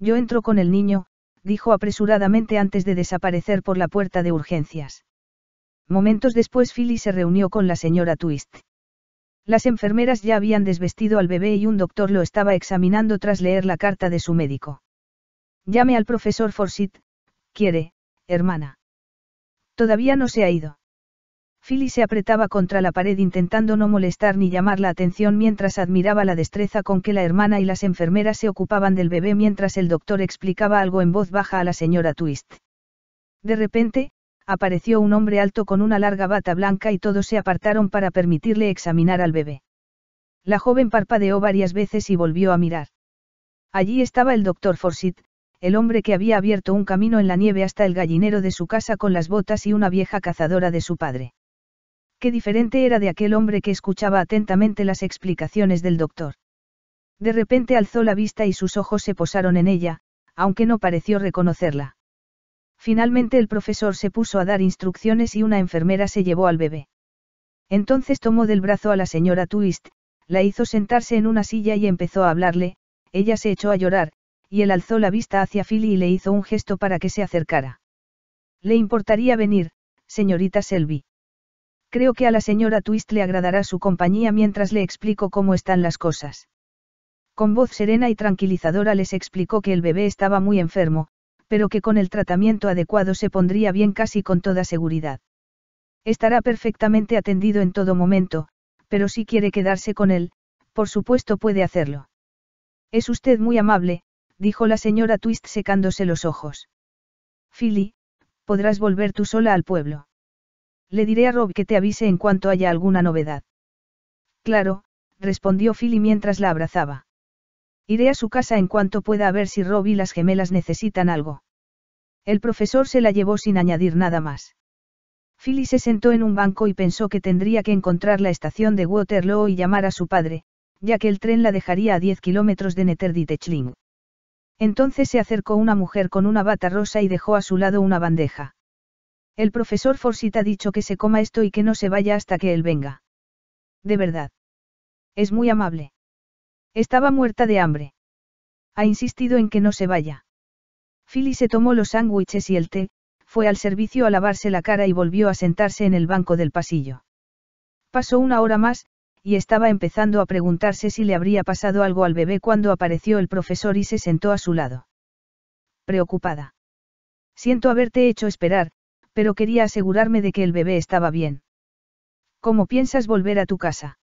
Yo entro con el niño, dijo apresuradamente antes de desaparecer por la puerta de urgencias. Momentos después Philly se reunió con la señora Twist. Las enfermeras ya habían desvestido al bebé y un doctor lo estaba examinando tras leer la carta de su médico. Llame al profesor Forsyth, quiere, hermana. Todavía no se ha ido. Philly se apretaba contra la pared intentando no molestar ni llamar la atención mientras admiraba la destreza con que la hermana y las enfermeras se ocupaban del bebé mientras el doctor explicaba algo en voz baja a la señora Twist. De repente, apareció un hombre alto con una larga bata blanca y todos se apartaron para permitirle examinar al bebé. La joven parpadeó varias veces y volvió a mirar. Allí estaba el doctor Forsyth, el hombre que había abierto un camino en la nieve hasta el gallinero de su casa con las botas y una vieja cazadora de su padre. Qué diferente era de aquel hombre que escuchaba atentamente las explicaciones del doctor. De repente alzó la vista y sus ojos se posaron en ella, aunque no pareció reconocerla. Finalmente el profesor se puso a dar instrucciones y una enfermera se llevó al bebé. Entonces tomó del brazo a la señora Twist, la hizo sentarse en una silla y empezó a hablarle, ella se echó a llorar, y él alzó la vista hacia Philly y le hizo un gesto para que se acercara. ¿Le importaría venir, señorita Selby? Creo que a la señora Twist le agradará su compañía mientras le explico cómo están las cosas. Con voz serena y tranquilizadora les explicó que el bebé estaba muy enfermo, pero que con el tratamiento adecuado se pondría bien casi con toda seguridad. Estará perfectamente atendido en todo momento, pero si quiere quedarse con él, por supuesto puede hacerlo. Es usted muy amable, dijo la señora Twist secándose los ojos. Philly, podrás volver tú sola al pueblo. Le diré a Rob que te avise en cuanto haya alguna novedad. Claro, respondió Philly mientras la abrazaba. Iré a su casa en cuanto pueda a ver si Rob y las gemelas necesitan algo. El profesor se la llevó sin añadir nada más. Philly se sentó en un banco y pensó que tendría que encontrar la estación de Waterloo y llamar a su padre, ya que el tren la dejaría a 10 kilómetros de Netherditechling. Entonces se acercó una mujer con una bata rosa y dejó a su lado una bandeja. El profesor Forsyth ha dicho que se coma esto y que no se vaya hasta que él venga. De verdad. Es muy amable. Estaba muerta de hambre. Ha insistido en que no se vaya. Philly se tomó los sándwiches y el té, fue al servicio a lavarse la cara y volvió a sentarse en el banco del pasillo. Pasó una hora más, y estaba empezando a preguntarse si le habría pasado algo al bebé cuando apareció el profesor y se sentó a su lado. Preocupada. Siento haberte hecho esperar, pero quería asegurarme de que el bebé estaba bien. ¿Cómo piensas volver a tu casa?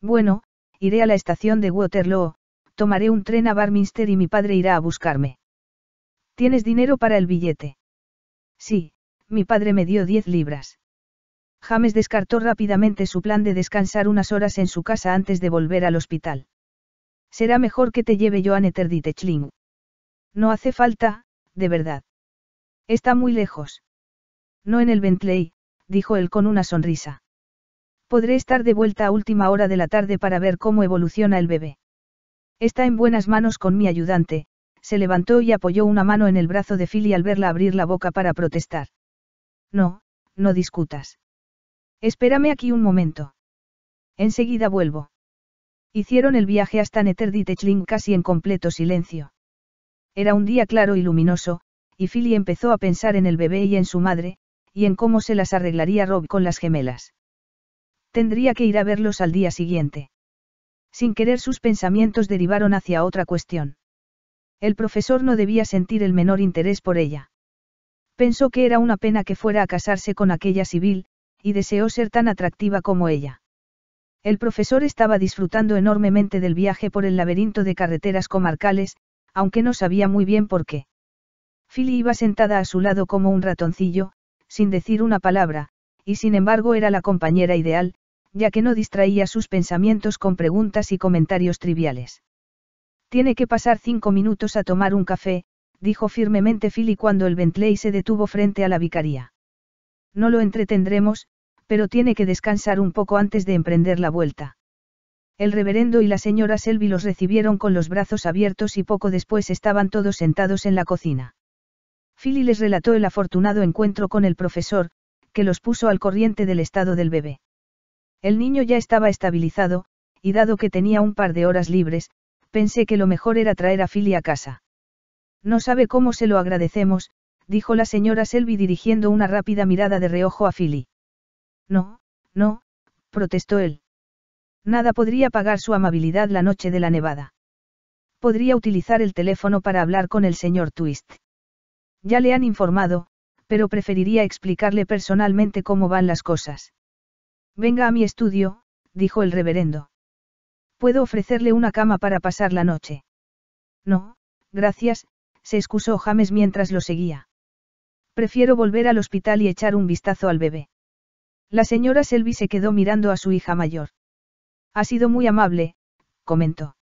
Bueno, iré a la estación de Waterloo, tomaré un tren a Barminster y mi padre irá a buscarme. ¿Tienes dinero para el billete? Sí, mi padre me dio 10 libras. James descartó rápidamente su plan de descansar unas horas en su casa antes de volver al hospital. Será mejor que te lleve yo a Netterditechling. No hace falta, de verdad. Está muy lejos. No en el Bentley, dijo él con una sonrisa. Podré estar de vuelta a última hora de la tarde para ver cómo evoluciona el bebé. Está en buenas manos con mi ayudante, se levantó y apoyó una mano en el brazo de Philly al verla abrir la boca para protestar. No, no discutas. Espérame aquí un momento. Enseguida vuelvo. Hicieron el viaje hasta Netherditechling casi en completo silencio. Era un día claro y luminoso, y Philly empezó a pensar en el bebé y en su madre, y en cómo se las arreglaría Rob con las gemelas. Tendría que ir a verlos al día siguiente. Sin querer sus pensamientos derivaron hacia otra cuestión. El profesor no debía sentir el menor interés por ella. Pensó que era una pena que fuera a casarse con aquella civil, y deseó ser tan atractiva como ella. El profesor estaba disfrutando enormemente del viaje por el laberinto de carreteras comarcales, aunque no sabía muy bien por qué. Philly iba sentada a su lado como un ratoncillo, sin decir una palabra, y sin embargo era la compañera ideal, ya que no distraía sus pensamientos con preguntas y comentarios triviales. Tiene que pasar cinco minutos a tomar un café, dijo firmemente Philly cuando el Bentley se detuvo frente a la vicaría. No lo entretendremos, pero tiene que descansar un poco antes de emprender la vuelta. El reverendo y la señora Selby los recibieron con los brazos abiertos y poco después estaban todos sentados en la cocina. Philly les relató el afortunado encuentro con el profesor, que los puso al corriente del estado del bebé. El niño ya estaba estabilizado, y dado que tenía un par de horas libres, pensé que lo mejor era traer a Philly a casa. No sabe cómo se lo agradecemos, dijo la señora Selby dirigiendo una rápida mirada de reojo a Philly. No, no, protestó él. Nada podría pagar su amabilidad la noche de la nevada. Podría utilizar el teléfono para hablar con el señor Twist. Ya le han informado, pero preferiría explicarle personalmente cómo van las cosas. Venga a mi estudio, dijo el reverendo. Puedo ofrecerle una cama para pasar la noche. No, gracias, se excusó James mientras lo seguía. Prefiero volver al hospital y echar un vistazo al bebé. La señora Selby se quedó mirando a su hija mayor. Ha sido muy amable, comentó.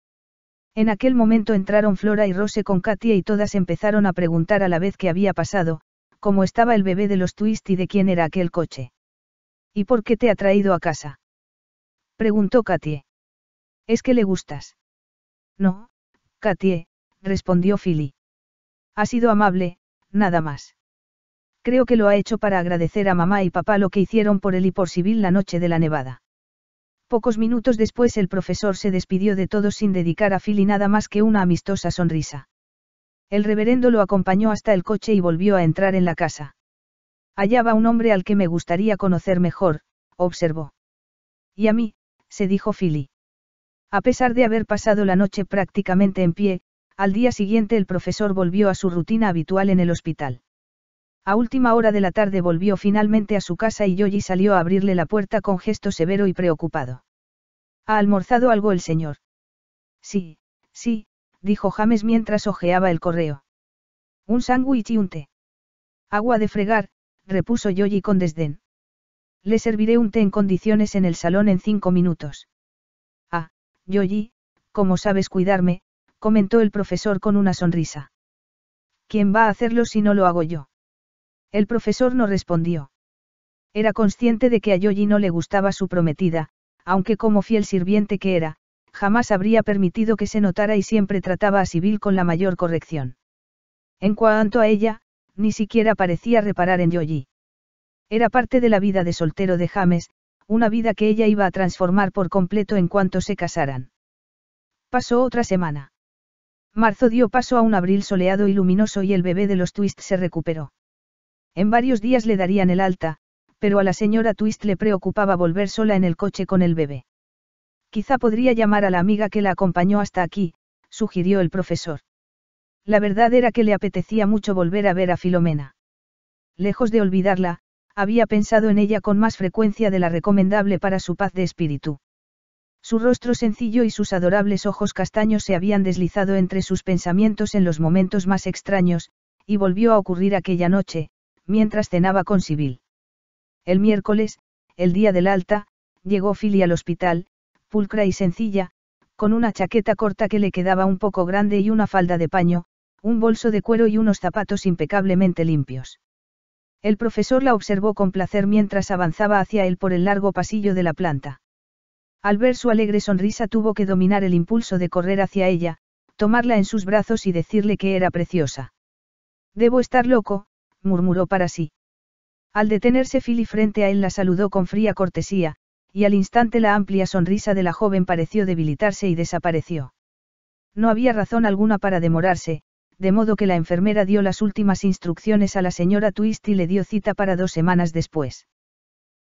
En aquel momento entraron Flora y Rose con Katia y todas empezaron a preguntar a la vez qué había pasado, cómo estaba el bebé de los Twist y de quién era aquel coche. ¿Y por qué te ha traído a casa? preguntó Katie. ¿Es que le gustas? No, Katie, respondió Philly. Ha sido amable, nada más creo que lo ha hecho para agradecer a mamá y papá lo que hicieron por él y por Sibyl la noche de la nevada. Pocos minutos después el profesor se despidió de todos sin dedicar a Philly nada más que una amistosa sonrisa. El reverendo lo acompañó hasta el coche y volvió a entrar en la casa. Allá va un hombre al que me gustaría conocer mejor, observó. Y a mí, se dijo Philly. A pesar de haber pasado la noche prácticamente en pie, al día siguiente el profesor volvió a su rutina habitual en el hospital. A última hora de la tarde volvió finalmente a su casa y Yoji salió a abrirle la puerta con gesto severo y preocupado. ¿Ha almorzado algo el señor? Sí, sí, dijo James mientras hojeaba el correo. Un sándwich y un té. Agua de fregar, repuso Yoji con desdén. Le serviré un té en condiciones en el salón en cinco minutos. Ah, Yoji, como sabes cuidarme, comentó el profesor con una sonrisa. ¿Quién va a hacerlo si no lo hago yo? El profesor no respondió. Era consciente de que a Yogi no le gustaba su prometida, aunque como fiel sirviente que era, jamás habría permitido que se notara y siempre trataba a Sibyl con la mayor corrección. En cuanto a ella, ni siquiera parecía reparar en Yoji. Era parte de la vida de soltero de James, una vida que ella iba a transformar por completo en cuanto se casaran. Pasó otra semana. Marzo dio paso a un abril soleado y luminoso y el bebé de los Twist se recuperó. En varios días le darían el alta, pero a la señora Twist le preocupaba volver sola en el coche con el bebé. Quizá podría llamar a la amiga que la acompañó hasta aquí, sugirió el profesor. La verdad era que le apetecía mucho volver a ver a Filomena. Lejos de olvidarla, había pensado en ella con más frecuencia de la recomendable para su paz de espíritu. Su rostro sencillo y sus adorables ojos castaños se habían deslizado entre sus pensamientos en los momentos más extraños, y volvió a ocurrir aquella noche, mientras cenaba con Sibyl. El miércoles, el día del alta, llegó Philly al hospital, pulcra y sencilla, con una chaqueta corta que le quedaba un poco grande y una falda de paño, un bolso de cuero y unos zapatos impecablemente limpios. El profesor la observó con placer mientras avanzaba hacia él por el largo pasillo de la planta. Al ver su alegre sonrisa tuvo que dominar el impulso de correr hacia ella, tomarla en sus brazos y decirle que era preciosa. Debo estar loco, murmuró para sí. Al detenerse Philly frente a él la saludó con fría cortesía, y al instante la amplia sonrisa de la joven pareció debilitarse y desapareció. No había razón alguna para demorarse, de modo que la enfermera dio las últimas instrucciones a la señora Twist y le dio cita para dos semanas después.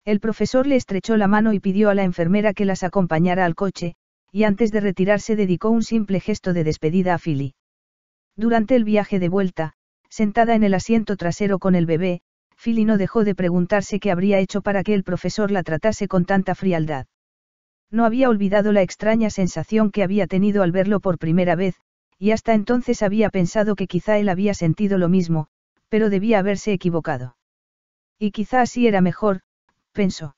El profesor le estrechó la mano y pidió a la enfermera que las acompañara al coche, y antes de retirarse dedicó un simple gesto de despedida a Philly. Durante el viaje de vuelta, Sentada en el asiento trasero con el bebé, Philly no dejó de preguntarse qué habría hecho para que el profesor la tratase con tanta frialdad. No había olvidado la extraña sensación que había tenido al verlo por primera vez, y hasta entonces había pensado que quizá él había sentido lo mismo, pero debía haberse equivocado. Y quizá así era mejor, pensó.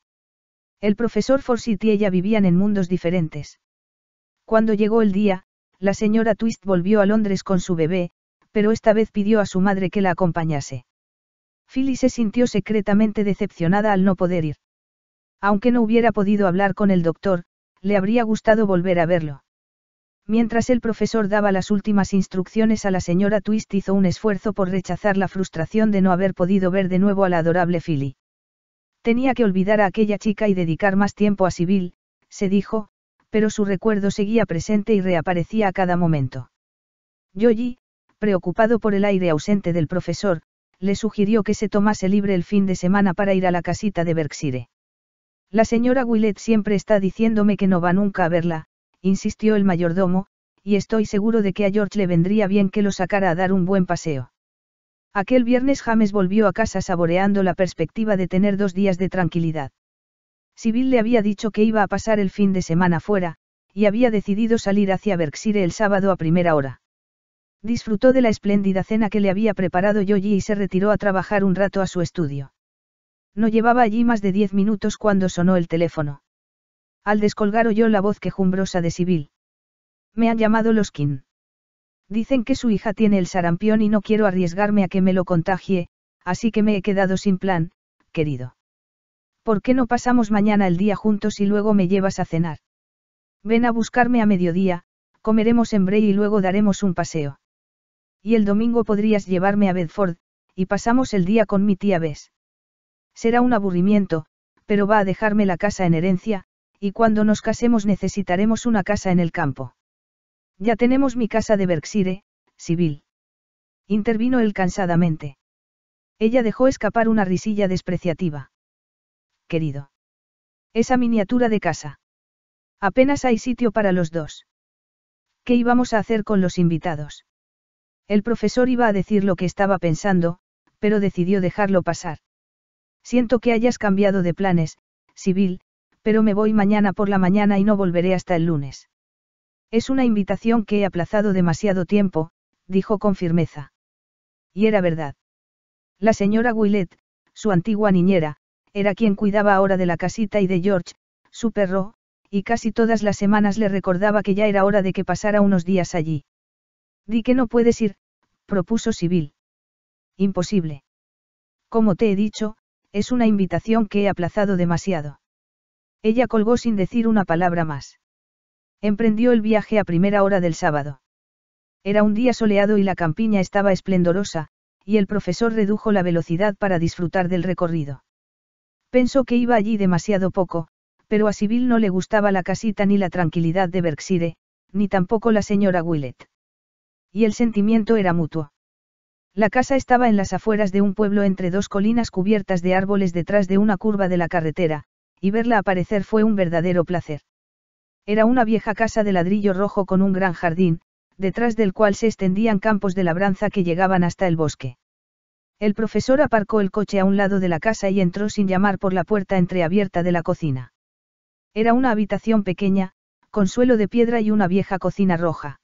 El profesor Forsyth y ella vivían en mundos diferentes. Cuando llegó el día, la señora Twist volvió a Londres con su bebé, pero esta vez pidió a su madre que la acompañase. Philly se sintió secretamente decepcionada al no poder ir. Aunque no hubiera podido hablar con el doctor, le habría gustado volver a verlo. Mientras el profesor daba las últimas instrucciones a la señora Twist hizo un esfuerzo por rechazar la frustración de no haber podido ver de nuevo a la adorable Philly. Tenía que olvidar a aquella chica y dedicar más tiempo a Sibyl, se dijo, pero su recuerdo seguía presente y reaparecía a cada momento. Yoji, preocupado por el aire ausente del profesor, le sugirió que se tomase libre el fin de semana para ir a la casita de Berkshire. La señora Willett siempre está diciéndome que no va nunca a verla, insistió el mayordomo, y estoy seguro de que a George le vendría bien que lo sacara a dar un buen paseo. Aquel viernes James volvió a casa saboreando la perspectiva de tener dos días de tranquilidad. Sibyl le había dicho que iba a pasar el fin de semana fuera, y había decidido salir hacia Berksire el sábado a primera hora. Disfrutó de la espléndida cena que le había preparado Yoji y se retiró a trabajar un rato a su estudio. No llevaba allí más de diez minutos cuando sonó el teléfono. Al descolgar oyó la voz quejumbrosa de Sibyl. Me han llamado los Kin. Dicen que su hija tiene el sarampión y no quiero arriesgarme a que me lo contagie, así que me he quedado sin plan, querido. ¿Por qué no pasamos mañana el día juntos y luego me llevas a cenar? Ven a buscarme a mediodía, comeremos en Bray y luego daremos un paseo. Y el domingo podrías llevarme a Bedford, y pasamos el día con mi tía Bess. Será un aburrimiento, pero va a dejarme la casa en herencia, y cuando nos casemos necesitaremos una casa en el campo. Ya tenemos mi casa de Berkshire, civil. Intervino él cansadamente. Ella dejó escapar una risilla despreciativa. Querido. Esa miniatura de casa. Apenas hay sitio para los dos. ¿Qué íbamos a hacer con los invitados? El profesor iba a decir lo que estaba pensando, pero decidió dejarlo pasar. Siento que hayas cambiado de planes, civil, pero me voy mañana por la mañana y no volveré hasta el lunes. Es una invitación que he aplazado demasiado tiempo, dijo con firmeza. Y era verdad. La señora Willet, su antigua niñera, era quien cuidaba ahora de la casita y de George, su perro, y casi todas las semanas le recordaba que ya era hora de que pasara unos días allí. Di que no puedes ir, propuso Sibyl. Imposible. Como te he dicho, es una invitación que he aplazado demasiado. Ella colgó sin decir una palabra más. Emprendió el viaje a primera hora del sábado. Era un día soleado y la campiña estaba esplendorosa, y el profesor redujo la velocidad para disfrutar del recorrido. Pensó que iba allí demasiado poco, pero a Sibyl no le gustaba la casita ni la tranquilidad de Berkshire, ni tampoco la señora Willett y el sentimiento era mutuo. La casa estaba en las afueras de un pueblo entre dos colinas cubiertas de árboles detrás de una curva de la carretera, y verla aparecer fue un verdadero placer. Era una vieja casa de ladrillo rojo con un gran jardín, detrás del cual se extendían campos de labranza que llegaban hasta el bosque. El profesor aparcó el coche a un lado de la casa y entró sin llamar por la puerta entreabierta de la cocina. Era una habitación pequeña, con suelo de piedra y una vieja cocina roja.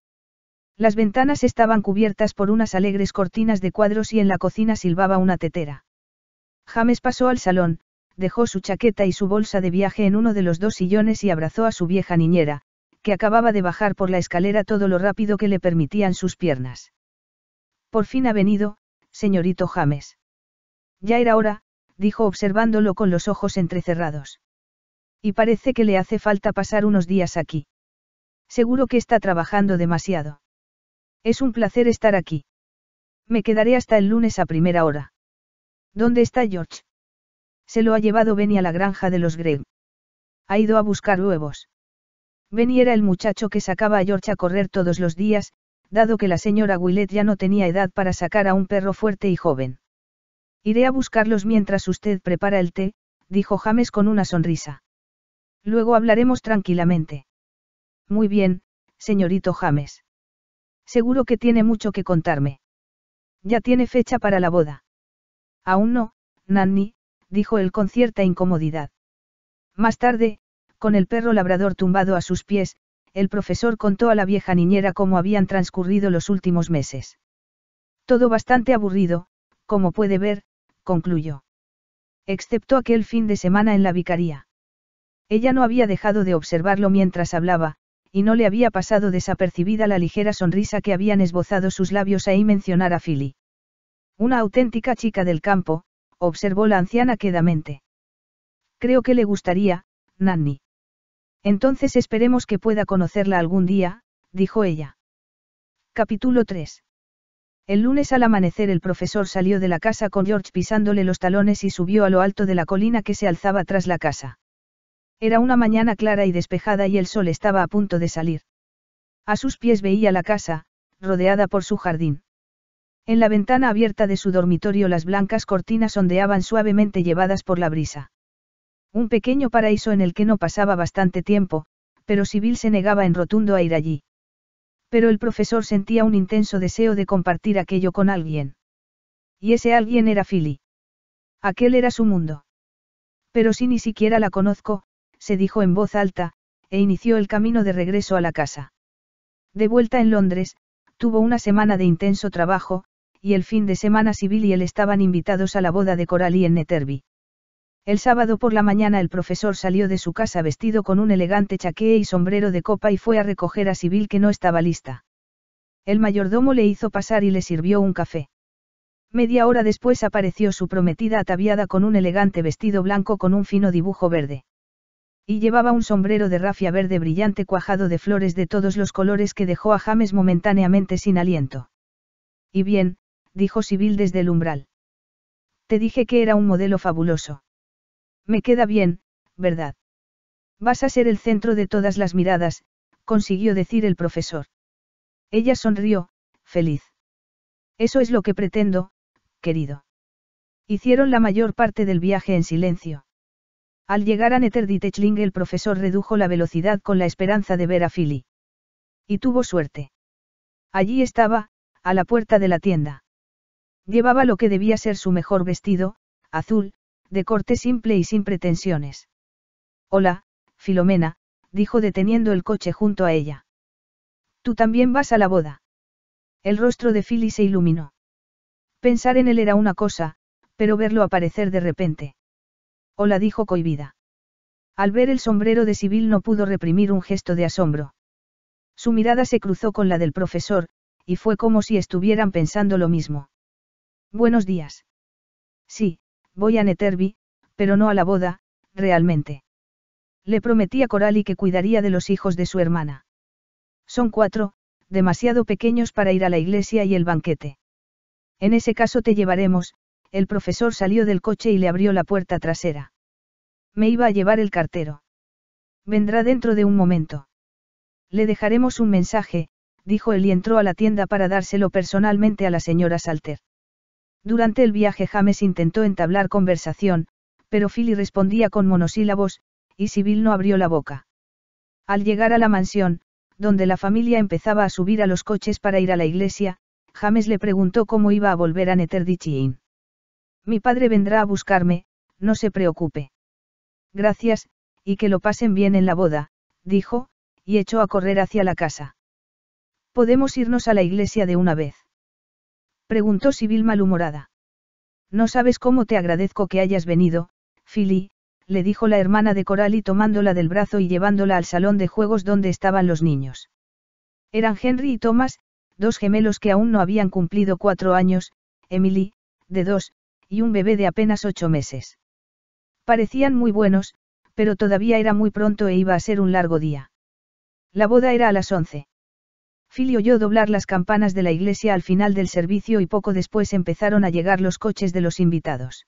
Las ventanas estaban cubiertas por unas alegres cortinas de cuadros y en la cocina silbaba una tetera. James pasó al salón, dejó su chaqueta y su bolsa de viaje en uno de los dos sillones y abrazó a su vieja niñera, que acababa de bajar por la escalera todo lo rápido que le permitían sus piernas. Por fin ha venido, señorito James. Ya era hora, dijo observándolo con los ojos entrecerrados. Y parece que le hace falta pasar unos días aquí. Seguro que está trabajando demasiado. Es un placer estar aquí. Me quedaré hasta el lunes a primera hora. ¿Dónde está George? Se lo ha llevado Benny a la granja de los Greg. Ha ido a buscar huevos. Benny era el muchacho que sacaba a George a correr todos los días, dado que la señora Willet ya no tenía edad para sacar a un perro fuerte y joven. Iré a buscarlos mientras usted prepara el té, dijo James con una sonrisa. Luego hablaremos tranquilamente. Muy bien, señorito James. Seguro que tiene mucho que contarme. Ya tiene fecha para la boda. Aún no, Nanny, dijo él con cierta incomodidad. Más tarde, con el perro labrador tumbado a sus pies, el profesor contó a la vieja niñera cómo habían transcurrido los últimos meses. Todo bastante aburrido, como puede ver, concluyó. Excepto aquel fin de semana en la vicaría. Ella no había dejado de observarlo mientras hablaba, y no le había pasado desapercibida la ligera sonrisa que habían esbozado sus labios ahí mencionar a Philly. Una auténtica chica del campo, observó la anciana quedamente. Creo que le gustaría, Nanny. Entonces esperemos que pueda conocerla algún día, dijo ella. Capítulo 3. El lunes al amanecer el profesor salió de la casa con George pisándole los talones y subió a lo alto de la colina que se alzaba tras la casa. Era una mañana clara y despejada y el sol estaba a punto de salir. A sus pies veía la casa, rodeada por su jardín. En la ventana abierta de su dormitorio las blancas cortinas ondeaban suavemente llevadas por la brisa. Un pequeño paraíso en el que no pasaba bastante tiempo, pero Sibyl se negaba en rotundo a ir allí. Pero el profesor sentía un intenso deseo de compartir aquello con alguien. Y ese alguien era Philly. Aquel era su mundo. Pero si ni siquiera la conozco, se dijo en voz alta, e inició el camino de regreso a la casa. De vuelta en Londres, tuvo una semana de intenso trabajo, y el fin de semana Sibyl y él estaban invitados a la boda de Coralie en Netherby. El sábado por la mañana el profesor salió de su casa vestido con un elegante chaqué y sombrero de copa y fue a recoger a Sibyl que no estaba lista. El mayordomo le hizo pasar y le sirvió un café. Media hora después apareció su prometida ataviada con un elegante vestido blanco con un fino dibujo verde. Y llevaba un sombrero de rafia verde brillante cuajado de flores de todos los colores que dejó a James momentáneamente sin aliento. Y bien, dijo Sibyl desde el umbral. Te dije que era un modelo fabuloso. Me queda bien, ¿verdad? Vas a ser el centro de todas las miradas, consiguió decir el profesor. Ella sonrió, feliz. Eso es lo que pretendo, querido. Hicieron la mayor parte del viaje en silencio. Al llegar a Netherditechling el profesor redujo la velocidad con la esperanza de ver a Philly. Y tuvo suerte. Allí estaba, a la puerta de la tienda. Llevaba lo que debía ser su mejor vestido, azul, de corte simple y sin pretensiones. Hola, Filomena, dijo deteniendo el coche junto a ella. Tú también vas a la boda. El rostro de Philly se iluminó. Pensar en él era una cosa, pero verlo aparecer de repente. Hola dijo cohibida. Al ver el sombrero de Sibyl no pudo reprimir un gesto de asombro. Su mirada se cruzó con la del profesor, y fue como si estuvieran pensando lo mismo. Buenos días. Sí, voy a Neterby, pero no a la boda, realmente. Le prometí a Coralie que cuidaría de los hijos de su hermana. Son cuatro, demasiado pequeños para ir a la iglesia y el banquete. En ese caso te llevaremos, el profesor salió del coche y le abrió la puerta trasera. Me iba a llevar el cartero. Vendrá dentro de un momento. Le dejaremos un mensaje, dijo él y entró a la tienda para dárselo personalmente a la señora Salter. Durante el viaje James intentó entablar conversación, pero Philly respondía con monosílabos, y Sibyl no abrió la boca. Al llegar a la mansión, donde la familia empezaba a subir a los coches para ir a la iglesia, James le preguntó cómo iba a volver a mi padre vendrá a buscarme, no se preocupe. Gracias, y que lo pasen bien en la boda, dijo, y echó a correr hacia la casa. ¿Podemos irnos a la iglesia de una vez? Preguntó Sibyl malhumorada. No sabes cómo te agradezco que hayas venido, Philly, le dijo la hermana de Coralie tomándola del brazo y llevándola al salón de juegos donde estaban los niños. Eran Henry y Thomas, dos gemelos que aún no habían cumplido cuatro años, Emily, de dos, y un bebé de apenas ocho meses. Parecían muy buenos, pero todavía era muy pronto e iba a ser un largo día. La boda era a las once. Philly oyó doblar las campanas de la iglesia al final del servicio y poco después empezaron a llegar los coches de los invitados.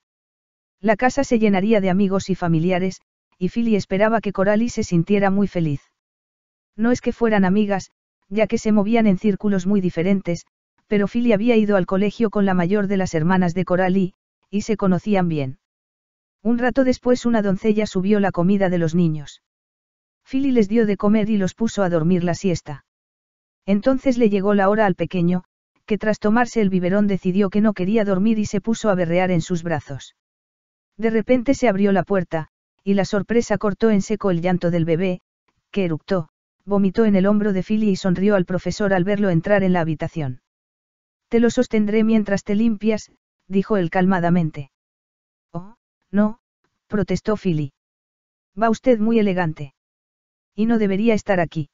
La casa se llenaría de amigos y familiares, y Philly esperaba que Coralie se sintiera muy feliz. No es que fueran amigas, ya que se movían en círculos muy diferentes, pero Philly había ido al colegio con la mayor de las hermanas de Coralie, y se conocían bien. Un rato después una doncella subió la comida de los niños. Philly les dio de comer y los puso a dormir la siesta. Entonces le llegó la hora al pequeño, que tras tomarse el biberón decidió que no quería dormir y se puso a berrear en sus brazos. De repente se abrió la puerta, y la sorpresa cortó en seco el llanto del bebé, que eructó, vomitó en el hombro de Philly y sonrió al profesor al verlo entrar en la habitación. Te lo sostendré mientras te limpias, dijo él calmadamente. Oh, no, protestó Philly. Va usted muy elegante. Y no debería estar aquí.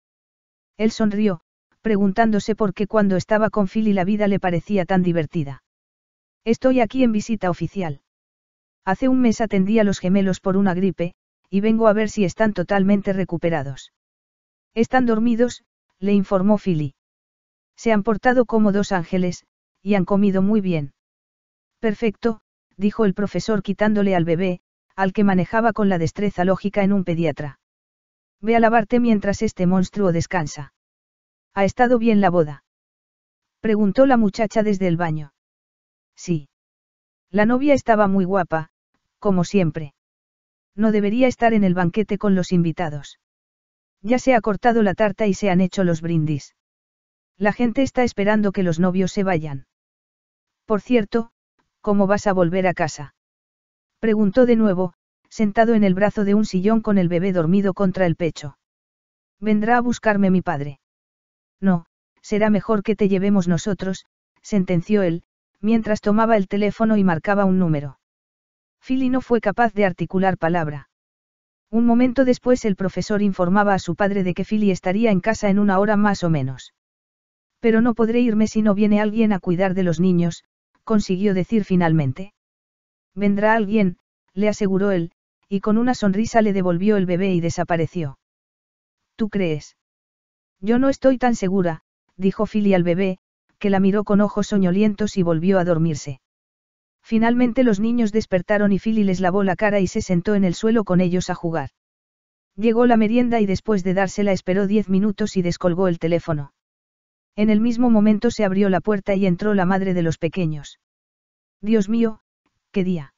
Él sonrió, preguntándose por qué cuando estaba con Philly la vida le parecía tan divertida. Estoy aquí en visita oficial. Hace un mes atendí a los gemelos por una gripe, y vengo a ver si están totalmente recuperados. Están dormidos, le informó Philly. Se han portado como dos ángeles, y han comido muy bien. Perfecto, dijo el profesor quitándole al bebé, al que manejaba con la destreza lógica en un pediatra. Ve a lavarte mientras este monstruo descansa. ¿Ha estado bien la boda? Preguntó la muchacha desde el baño. Sí. La novia estaba muy guapa, como siempre. No debería estar en el banquete con los invitados. Ya se ha cortado la tarta y se han hecho los brindis. La gente está esperando que los novios se vayan. Por cierto, ¿cómo vas a volver a casa? Preguntó de nuevo, sentado en el brazo de un sillón con el bebé dormido contra el pecho. Vendrá a buscarme mi padre. No, será mejor que te llevemos nosotros, sentenció él, mientras tomaba el teléfono y marcaba un número. Philly no fue capaz de articular palabra. Un momento después el profesor informaba a su padre de que Philly estaría en casa en una hora más o menos. Pero no podré irme si no viene alguien a cuidar de los niños, consiguió decir finalmente. Vendrá alguien, le aseguró él, y con una sonrisa le devolvió el bebé y desapareció. ¿Tú crees? Yo no estoy tan segura, dijo Philly al bebé, que la miró con ojos soñolientos y volvió a dormirse. Finalmente los niños despertaron y Philly les lavó la cara y se sentó en el suelo con ellos a jugar. Llegó la merienda y después de dársela esperó diez minutos y descolgó el teléfono. En el mismo momento se abrió la puerta y entró la madre de los pequeños. Dios mío, qué día.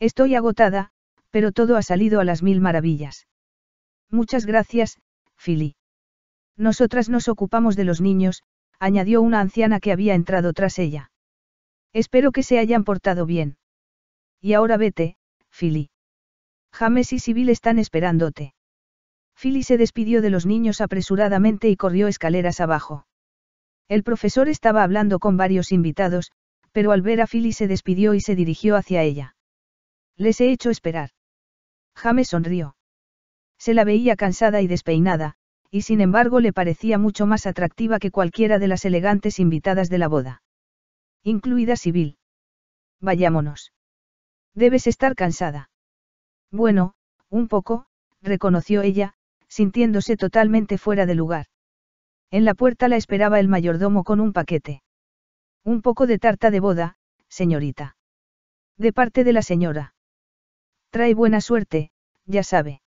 Estoy agotada, pero todo ha salido a las mil maravillas. Muchas gracias, Philly. Nosotras nos ocupamos de los niños, añadió una anciana que había entrado tras ella. Espero que se hayan portado bien. Y ahora vete, Philly. James y Sibyl están esperándote. Philly se despidió de los niños apresuradamente y corrió escaleras abajo. El profesor estaba hablando con varios invitados, pero al ver a Philly se despidió y se dirigió hacia ella. Les he hecho esperar. James sonrió. Se la veía cansada y despeinada, y sin embargo le parecía mucho más atractiva que cualquiera de las elegantes invitadas de la boda. Incluida Sibyl. Vayámonos. Debes estar cansada. Bueno, un poco, reconoció ella, sintiéndose totalmente fuera de lugar. En la puerta la esperaba el mayordomo con un paquete. Un poco de tarta de boda, señorita. De parte de la señora. Trae buena suerte, ya sabe.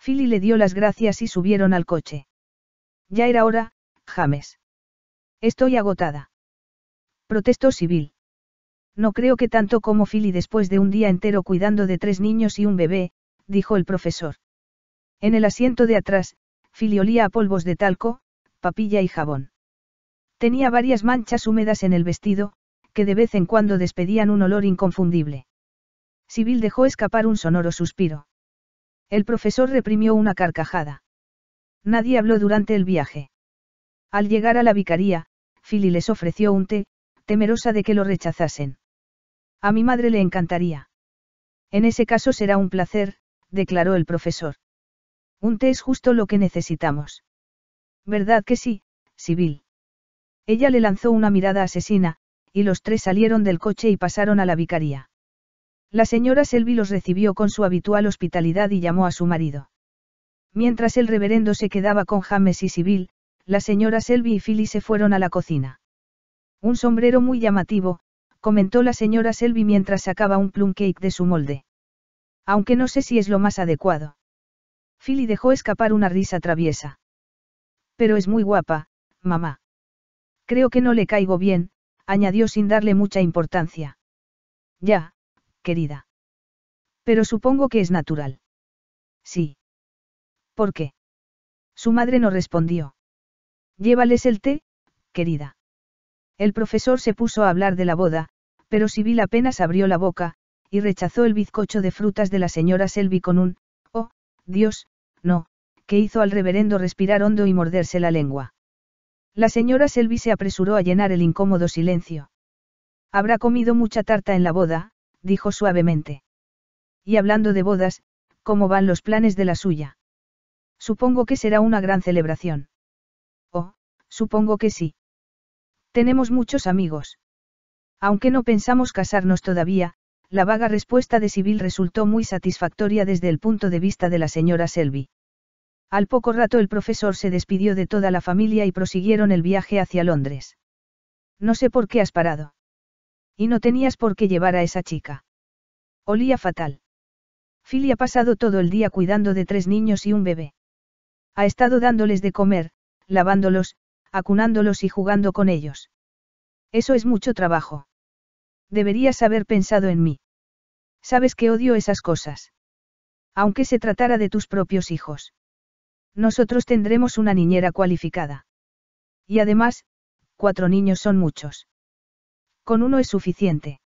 Philly le dio las gracias y subieron al coche. Ya era hora, James. Estoy agotada. Protestó Civil. No creo que tanto como Philly después de un día entero cuidando de tres niños y un bebé, dijo el profesor. En el asiento de atrás, Philly olía a polvos de talco, papilla y jabón. Tenía varias manchas húmedas en el vestido, que de vez en cuando despedían un olor inconfundible. Sibyl dejó escapar un sonoro suspiro. El profesor reprimió una carcajada. Nadie habló durante el viaje. Al llegar a la vicaría, Philly les ofreció un té, temerosa de que lo rechazasen. A mi madre le encantaría. En ese caso será un placer, declaró el profesor. Un té es justo lo que necesitamos. ¿Verdad que sí, Sibyl? Ella le lanzó una mirada asesina, y los tres salieron del coche y pasaron a la vicaría. La señora Selby los recibió con su habitual hospitalidad y llamó a su marido. Mientras el reverendo se quedaba con James y Sibyl, la señora Selby y Philly se fueron a la cocina. Un sombrero muy llamativo, comentó la señora Selby mientras sacaba un plum cake de su molde. Aunque no sé si es lo más adecuado. Philly dejó escapar una risa traviesa. Pero es muy guapa, mamá. Creo que no le caigo bien, añadió sin darle mucha importancia. Ya, querida. Pero supongo que es natural. Sí. ¿Por qué? Su madre no respondió. Llévales el té, querida. El profesor se puso a hablar de la boda, pero Sibyl apenas abrió la boca, y rechazó el bizcocho de frutas de la señora Selby con un, oh, Dios, no, que hizo al reverendo respirar hondo y morderse la lengua. La señora Selby se apresuró a llenar el incómodo silencio. Habrá comido mucha tarta en la boda, dijo suavemente. Y hablando de bodas, ¿cómo van los planes de la suya? Supongo que será una gran celebración. Oh, supongo que sí. Tenemos muchos amigos. Aunque no pensamos casarnos todavía, la vaga respuesta de Sibyl resultó muy satisfactoria desde el punto de vista de la señora Selby. Al poco rato el profesor se despidió de toda la familia y prosiguieron el viaje hacia Londres. No sé por qué has parado. Y no tenías por qué llevar a esa chica. Olía fatal. Philly ha pasado todo el día cuidando de tres niños y un bebé. Ha estado dándoles de comer, lavándolos, acunándolos y jugando con ellos. Eso es mucho trabajo. Deberías haber pensado en mí. Sabes que odio esas cosas. Aunque se tratara de tus propios hijos. Nosotros tendremos una niñera cualificada. Y además, cuatro niños son muchos. Con uno es suficiente.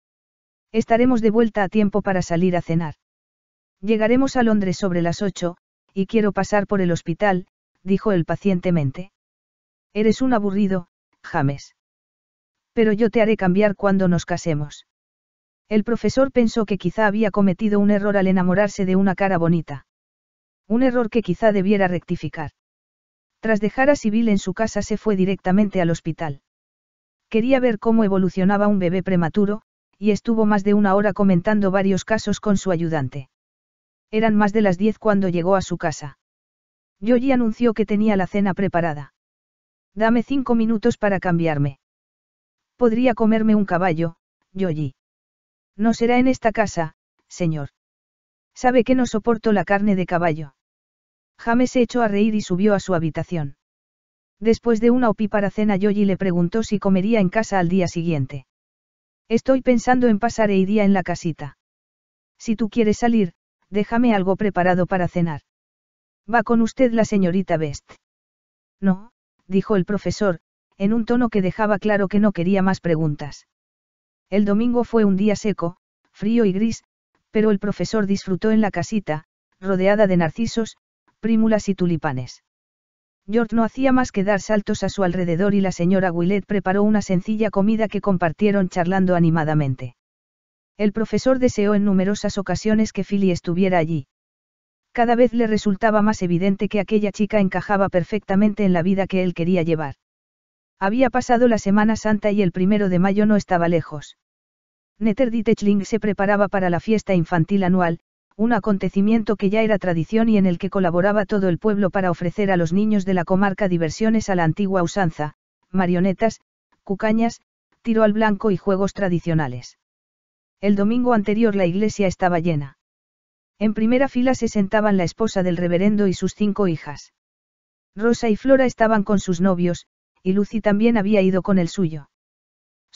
Estaremos de vuelta a tiempo para salir a cenar. Llegaremos a Londres sobre las ocho, y quiero pasar por el hospital, dijo él pacientemente. Eres un aburrido, James. Pero yo te haré cambiar cuando nos casemos. El profesor pensó que quizá había cometido un error al enamorarse de una cara bonita. Un error que quizá debiera rectificar. Tras dejar a Sibyl en su casa se fue directamente al hospital. Quería ver cómo evolucionaba un bebé prematuro, y estuvo más de una hora comentando varios casos con su ayudante. Eran más de las diez cuando llegó a su casa. Yoji anunció que tenía la cena preparada. Dame cinco minutos para cambiarme. Podría comerme un caballo, Yoji. No será en esta casa, señor. Sabe que no soporto la carne de caballo. James se echó a reír y subió a su habitación. Después de una opípara cena, Yogi le preguntó si comería en casa al día siguiente. Estoy pensando en pasar el día en la casita. Si tú quieres salir, déjame algo preparado para cenar. ¿Va con usted la señorita Best? No, dijo el profesor, en un tono que dejaba claro que no quería más preguntas. El domingo fue un día seco, frío y gris, pero el profesor disfrutó en la casita, rodeada de narcisos, prímulas y tulipanes. George no hacía más que dar saltos a su alrededor y la señora Willett preparó una sencilla comida que compartieron charlando animadamente. El profesor deseó en numerosas ocasiones que Philly estuviera allí. Cada vez le resultaba más evidente que aquella chica encajaba perfectamente en la vida que él quería llevar. Había pasado la Semana Santa y el primero de mayo no estaba lejos. Neterditechling se preparaba para la fiesta infantil anual, un acontecimiento que ya era tradición y en el que colaboraba todo el pueblo para ofrecer a los niños de la comarca diversiones a la antigua usanza, marionetas, cucañas, tiro al blanco y juegos tradicionales. El domingo anterior la iglesia estaba llena. En primera fila se sentaban la esposa del reverendo y sus cinco hijas. Rosa y Flora estaban con sus novios, y Lucy también había ido con el suyo.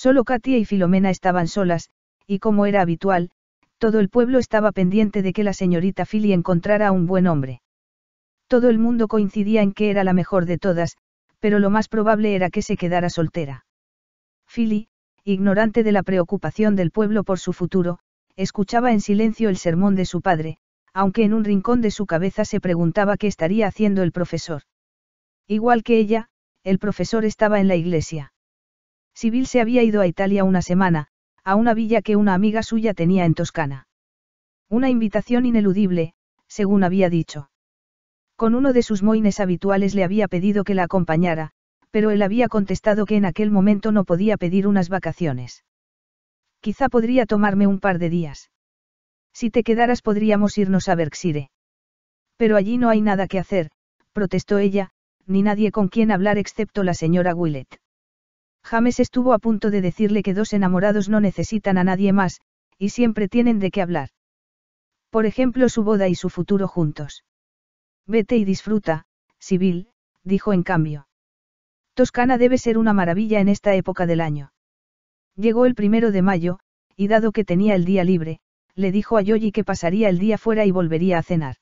Solo Katia y Filomena estaban solas, y como era habitual, todo el pueblo estaba pendiente de que la señorita Philly encontrara un buen hombre. Todo el mundo coincidía en que era la mejor de todas, pero lo más probable era que se quedara soltera. Philly, ignorante de la preocupación del pueblo por su futuro, escuchaba en silencio el sermón de su padre, aunque en un rincón de su cabeza se preguntaba qué estaría haciendo el profesor. Igual que ella, el profesor estaba en la iglesia. Sibyl se había ido a Italia una semana, a una villa que una amiga suya tenía en Toscana. Una invitación ineludible, según había dicho. Con uno de sus moines habituales le había pedido que la acompañara, pero él había contestado que en aquel momento no podía pedir unas vacaciones. Quizá podría tomarme un par de días. Si te quedaras podríamos irnos a Berkshire. Pero allí no hay nada que hacer, protestó ella, ni nadie con quien hablar excepto la señora Willett. James estuvo a punto de decirle que dos enamorados no necesitan a nadie más, y siempre tienen de qué hablar. Por ejemplo, su boda y su futuro juntos. Vete y disfruta, civil», dijo en cambio. Toscana debe ser una maravilla en esta época del año. Llegó el primero de mayo, y dado que tenía el día libre, le dijo a Yogi que pasaría el día fuera y volvería a cenar.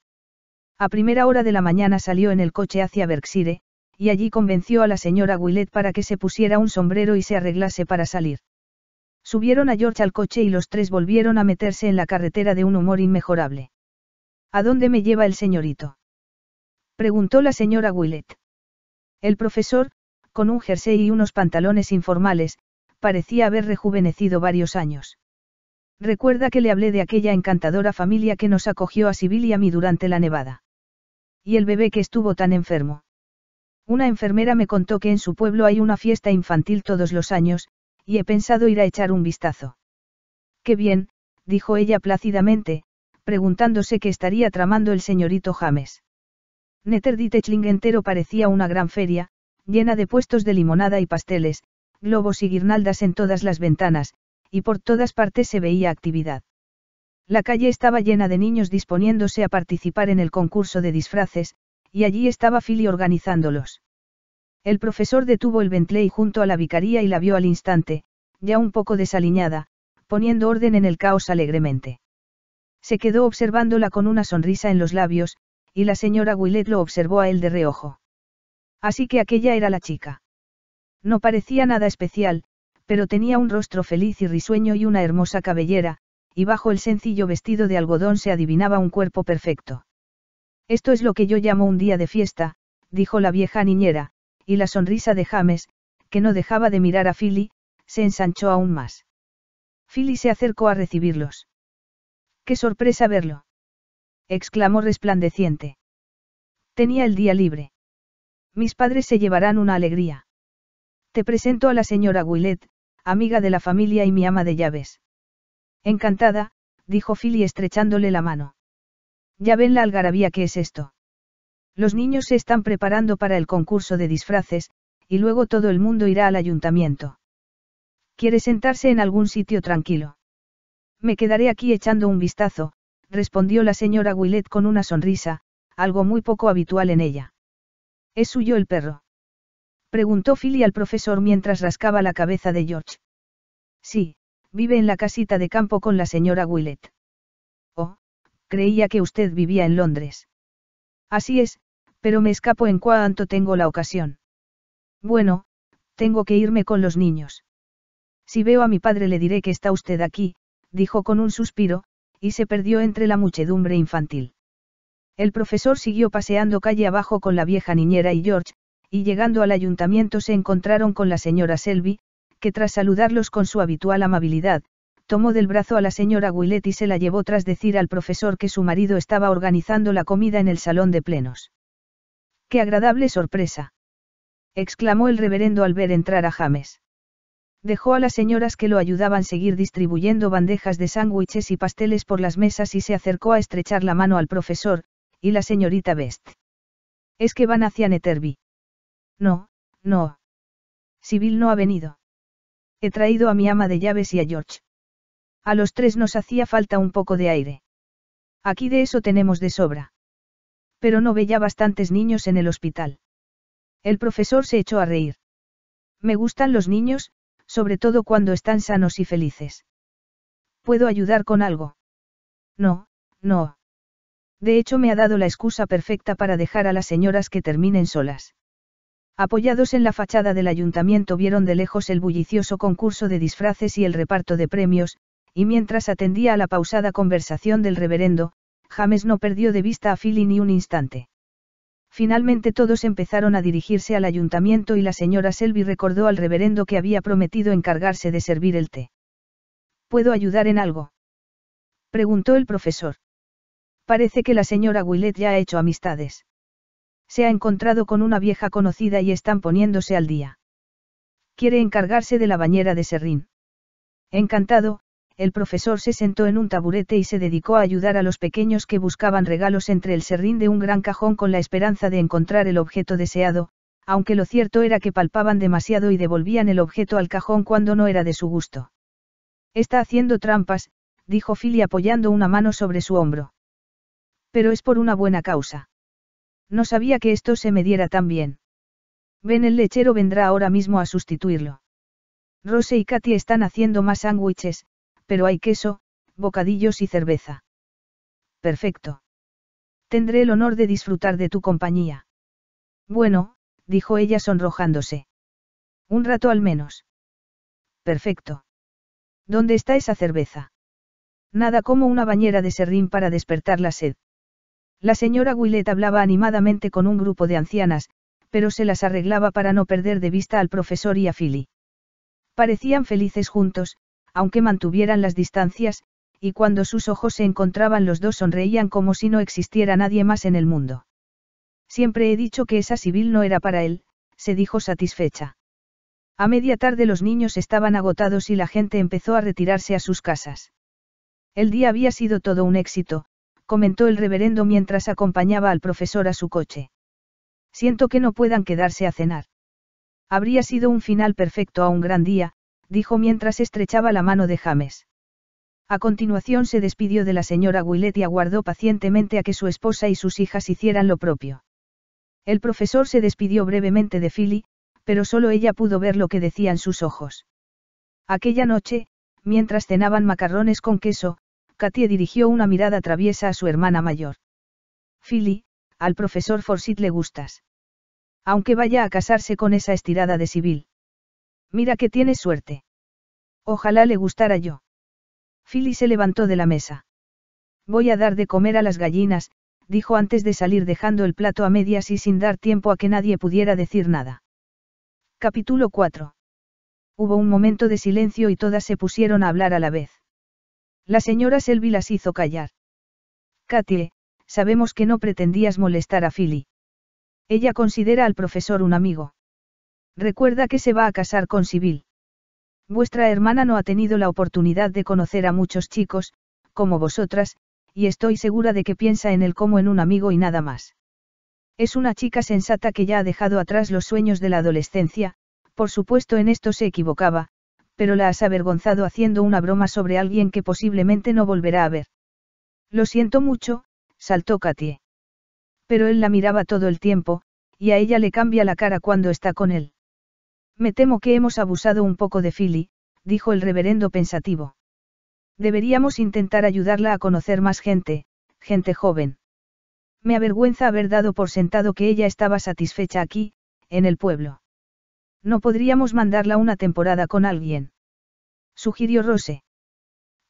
A primera hora de la mañana salió en el coche hacia Berkshire, y allí convenció a la señora Willett para que se pusiera un sombrero y se arreglase para salir. Subieron a George al coche y los tres volvieron a meterse en la carretera de un humor inmejorable. ¿A dónde me lleva el señorito? preguntó la señora Willett. El profesor, con un jersey y unos pantalones informales, parecía haber rejuvenecido varios años. Recuerda que le hablé de aquella encantadora familia que nos acogió a Sibyl y a mí durante la nevada. Y el bebé que estuvo tan enfermo. Una enfermera me contó que en su pueblo hay una fiesta infantil todos los años, y he pensado ir a echar un vistazo. Qué bien, dijo ella plácidamente, preguntándose qué estaría tramando el señorito James. Netterditechling entero parecía una gran feria, llena de puestos de limonada y pasteles, globos y guirnaldas en todas las ventanas, y por todas partes se veía actividad. La calle estaba llena de niños disponiéndose a participar en el concurso de disfraces, y allí estaba Philly organizándolos. El profesor detuvo el Bentley junto a la vicaría y la vio al instante, ya un poco desaliñada, poniendo orden en el caos alegremente. Se quedó observándola con una sonrisa en los labios, y la señora Willet lo observó a él de reojo. Así que aquella era la chica. No parecía nada especial, pero tenía un rostro feliz y risueño y una hermosa cabellera, y bajo el sencillo vestido de algodón se adivinaba un cuerpo perfecto. Esto es lo que yo llamo un día de fiesta, dijo la vieja niñera, y la sonrisa de James, que no dejaba de mirar a Philly, se ensanchó aún más. Philly se acercó a recibirlos. ¡Qué sorpresa verlo! exclamó resplandeciente. Tenía el día libre. Mis padres se llevarán una alegría. Te presento a la señora Willet, amiga de la familia y mi ama de llaves. Encantada, dijo Philly estrechándole la mano. Ya ven la algarabía que es esto. Los niños se están preparando para el concurso de disfraces, y luego todo el mundo irá al ayuntamiento. ¿Quiere sentarse en algún sitio tranquilo? Me quedaré aquí echando un vistazo, respondió la señora Willet con una sonrisa, algo muy poco habitual en ella. ¿Es suyo el perro? Preguntó Philly al profesor mientras rascaba la cabeza de George. Sí, vive en la casita de campo con la señora Willet creía que usted vivía en Londres. Así es, pero me escapo en cuanto tengo la ocasión. Bueno, tengo que irme con los niños. Si veo a mi padre le diré que está usted aquí, dijo con un suspiro, y se perdió entre la muchedumbre infantil. El profesor siguió paseando calle abajo con la vieja niñera y George, y llegando al ayuntamiento se encontraron con la señora Selby, que tras saludarlos con su habitual amabilidad, tomó del brazo a la señora Willet y se la llevó tras decir al profesor que su marido estaba organizando la comida en el salón de plenos. ¡Qué agradable sorpresa! exclamó el reverendo al ver entrar a James. Dejó a las señoras que lo ayudaban seguir distribuyendo bandejas de sándwiches y pasteles por las mesas y se acercó a estrechar la mano al profesor, y la señorita Best. Es que van hacia Netherby. No, no. Sibyl no ha venido. He traído a mi ama de llaves y a George. A los tres nos hacía falta un poco de aire. Aquí de eso tenemos de sobra. Pero no veía bastantes niños en el hospital. El profesor se echó a reír. Me gustan los niños, sobre todo cuando están sanos y felices. ¿Puedo ayudar con algo? No, no. De hecho me ha dado la excusa perfecta para dejar a las señoras que terminen solas. Apoyados en la fachada del ayuntamiento vieron de lejos el bullicioso concurso de disfraces y el reparto de premios, y mientras atendía a la pausada conversación del reverendo, James no perdió de vista a Philly ni un instante. Finalmente todos empezaron a dirigirse al ayuntamiento y la señora Selby recordó al reverendo que había prometido encargarse de servir el té. ¿Puedo ayudar en algo? preguntó el profesor. Parece que la señora Willett ya ha hecho amistades. Se ha encontrado con una vieja conocida y están poniéndose al día. Quiere encargarse de la bañera de Serrín. Encantado, el profesor se sentó en un taburete y se dedicó a ayudar a los pequeños que buscaban regalos entre el serrín de un gran cajón con la esperanza de encontrar el objeto deseado, aunque lo cierto era que palpaban demasiado y devolvían el objeto al cajón cuando no era de su gusto. Está haciendo trampas, dijo Philly apoyando una mano sobre su hombro. Pero es por una buena causa. No sabía que esto se me diera tan bien. Ven, el lechero vendrá ahora mismo a sustituirlo. Rose y Katy están haciendo más sándwiches, pero hay queso, bocadillos y cerveza. Perfecto. Tendré el honor de disfrutar de tu compañía. Bueno, dijo ella sonrojándose. Un rato al menos. Perfecto. ¿Dónde está esa cerveza? Nada como una bañera de serrín para despertar la sed. La señora Willet hablaba animadamente con un grupo de ancianas, pero se las arreglaba para no perder de vista al profesor y a Philly. Parecían felices juntos, aunque mantuvieran las distancias, y cuando sus ojos se encontraban los dos sonreían como si no existiera nadie más en el mundo. Siempre he dicho que esa civil no era para él, se dijo satisfecha. A media tarde los niños estaban agotados y la gente empezó a retirarse a sus casas. El día había sido todo un éxito, comentó el reverendo mientras acompañaba al profesor a su coche. Siento que no puedan quedarse a cenar. Habría sido un final perfecto a un gran día, dijo mientras estrechaba la mano de James. A continuación se despidió de la señora Willett y aguardó pacientemente a que su esposa y sus hijas hicieran lo propio. El profesor se despidió brevemente de Philly, pero solo ella pudo ver lo que decían sus ojos. Aquella noche, mientras cenaban macarrones con queso, Katie dirigió una mirada traviesa a su hermana mayor. Philly, al profesor Forsyth le gustas. Aunque vaya a casarse con esa estirada de civil. Mira que tienes suerte. Ojalá le gustara yo. Philly se levantó de la mesa. Voy a dar de comer a las gallinas, dijo antes de salir dejando el plato a medias y sin dar tiempo a que nadie pudiera decir nada. Capítulo 4. Hubo un momento de silencio y todas se pusieron a hablar a la vez. La señora Selby las hizo callar. Katie, sabemos que no pretendías molestar a Philly. Ella considera al profesor un amigo. Recuerda que se va a casar con Sibyl. Vuestra hermana no ha tenido la oportunidad de conocer a muchos chicos, como vosotras, y estoy segura de que piensa en él como en un amigo y nada más. Es una chica sensata que ya ha dejado atrás los sueños de la adolescencia, por supuesto en esto se equivocaba, pero la has avergonzado haciendo una broma sobre alguien que posiblemente no volverá a ver. Lo siento mucho, saltó Katie. Pero él la miraba todo el tiempo, y a ella le cambia la cara cuando está con él. Me temo que hemos abusado un poco de Philly, dijo el reverendo pensativo. Deberíamos intentar ayudarla a conocer más gente, gente joven. Me avergüenza haber dado por sentado que ella estaba satisfecha aquí, en el pueblo. No podríamos mandarla una temporada con alguien. Sugirió Rose.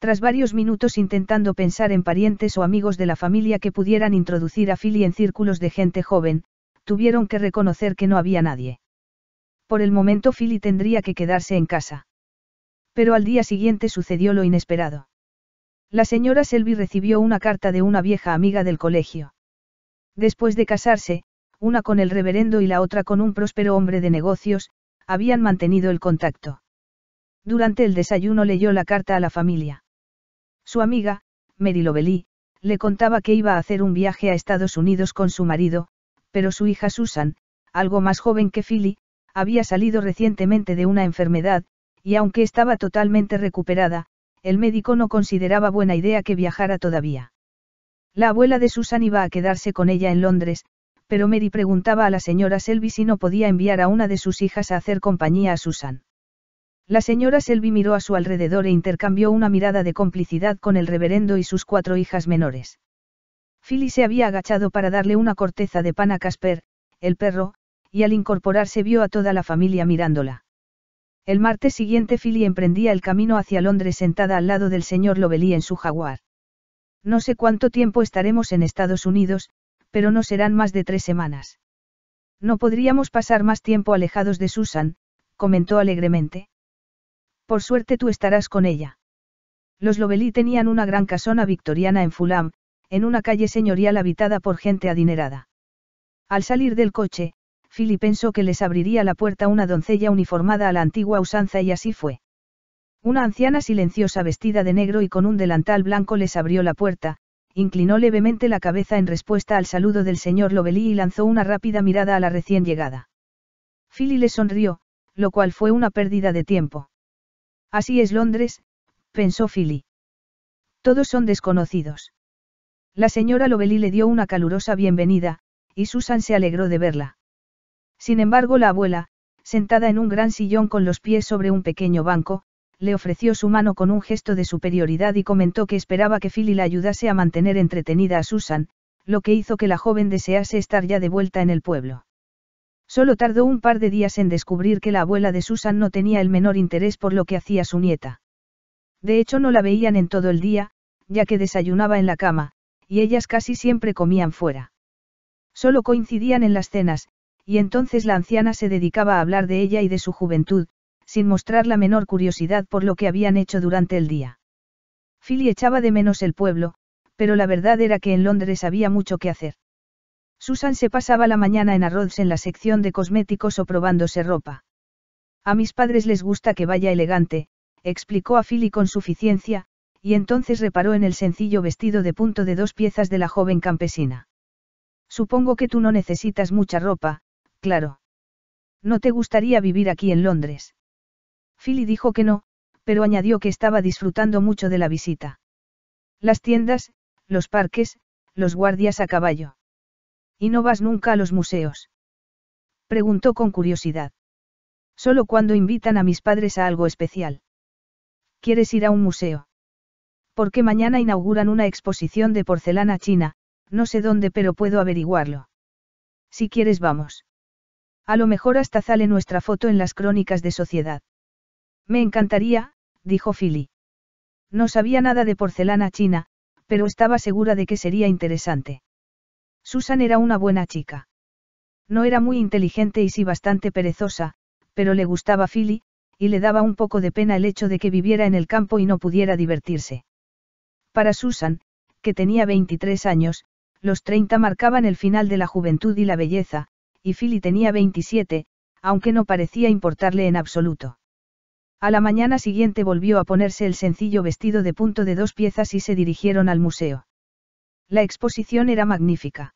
Tras varios minutos intentando pensar en parientes o amigos de la familia que pudieran introducir a Philly en círculos de gente joven, tuvieron que reconocer que no había nadie. Por el momento Philly tendría que quedarse en casa. Pero al día siguiente sucedió lo inesperado. La señora Selby recibió una carta de una vieja amiga del colegio. Después de casarse, una con el reverendo y la otra con un próspero hombre de negocios, habían mantenido el contacto. Durante el desayuno leyó la carta a la familia. Su amiga, Mary Lovely, le contaba que iba a hacer un viaje a Estados Unidos con su marido, pero su hija Susan, algo más joven que Philly, había salido recientemente de una enfermedad, y aunque estaba totalmente recuperada, el médico no consideraba buena idea que viajara todavía. La abuela de Susan iba a quedarse con ella en Londres, pero Mary preguntaba a la señora Selby si no podía enviar a una de sus hijas a hacer compañía a Susan. La señora Selby miró a su alrededor e intercambió una mirada de complicidad con el reverendo y sus cuatro hijas menores. Philly se había agachado para darle una corteza de pan a Casper, el perro, y al incorporarse vio a toda la familia mirándola. El martes siguiente Philly emprendía el camino hacia Londres sentada al lado del señor Lovelí en su jaguar. No sé cuánto tiempo estaremos en Estados Unidos, pero no serán más de tres semanas. No podríamos pasar más tiempo alejados de Susan, comentó alegremente. Por suerte tú estarás con ella. Los Lovellí tenían una gran casona victoriana en Fulham, en una calle señorial habitada por gente adinerada. Al salir del coche, Philly pensó que les abriría la puerta una doncella uniformada a la antigua usanza y así fue. Una anciana silenciosa vestida de negro y con un delantal blanco les abrió la puerta, inclinó levemente la cabeza en respuesta al saludo del señor Lovelly y lanzó una rápida mirada a la recién llegada. Philly le sonrió, lo cual fue una pérdida de tiempo. Así es Londres, pensó Philly. Todos son desconocidos. La señora Lovelí le dio una calurosa bienvenida, y Susan se alegró de verla. Sin embargo, la abuela, sentada en un gran sillón con los pies sobre un pequeño banco, le ofreció su mano con un gesto de superioridad y comentó que esperaba que Philly la ayudase a mantener entretenida a Susan, lo que hizo que la joven desease estar ya de vuelta en el pueblo. Solo tardó un par de días en descubrir que la abuela de Susan no tenía el menor interés por lo que hacía su nieta. De hecho, no la veían en todo el día, ya que desayunaba en la cama, y ellas casi siempre comían fuera. Solo coincidían en las cenas, y entonces la anciana se dedicaba a hablar de ella y de su juventud, sin mostrar la menor curiosidad por lo que habían hecho durante el día. Philly echaba de menos el pueblo, pero la verdad era que en Londres había mucho que hacer. Susan se pasaba la mañana en arroz en la sección de cosméticos o probándose ropa. A mis padres les gusta que vaya elegante, explicó a Philly con suficiencia, y entonces reparó en el sencillo vestido de punto de dos piezas de la joven campesina. Supongo que tú no necesitas mucha ropa, claro. ¿No te gustaría vivir aquí en Londres? Philly dijo que no, pero añadió que estaba disfrutando mucho de la visita. Las tiendas, los parques, los guardias a caballo. ¿Y no vas nunca a los museos? Preguntó con curiosidad. Solo cuando invitan a mis padres a algo especial. ¿Quieres ir a un museo? Porque mañana inauguran una exposición de porcelana china, no sé dónde pero puedo averiguarlo. Si quieres vamos. A lo mejor hasta sale nuestra foto en las crónicas de sociedad. Me encantaría, dijo Philly. No sabía nada de porcelana china, pero estaba segura de que sería interesante. Susan era una buena chica. No era muy inteligente y sí bastante perezosa, pero le gustaba Philly, y le daba un poco de pena el hecho de que viviera en el campo y no pudiera divertirse. Para Susan, que tenía 23 años, los 30 marcaban el final de la juventud y la belleza, y Philly tenía 27, aunque no parecía importarle en absoluto. A la mañana siguiente volvió a ponerse el sencillo vestido de punto de dos piezas y se dirigieron al museo. La exposición era magnífica.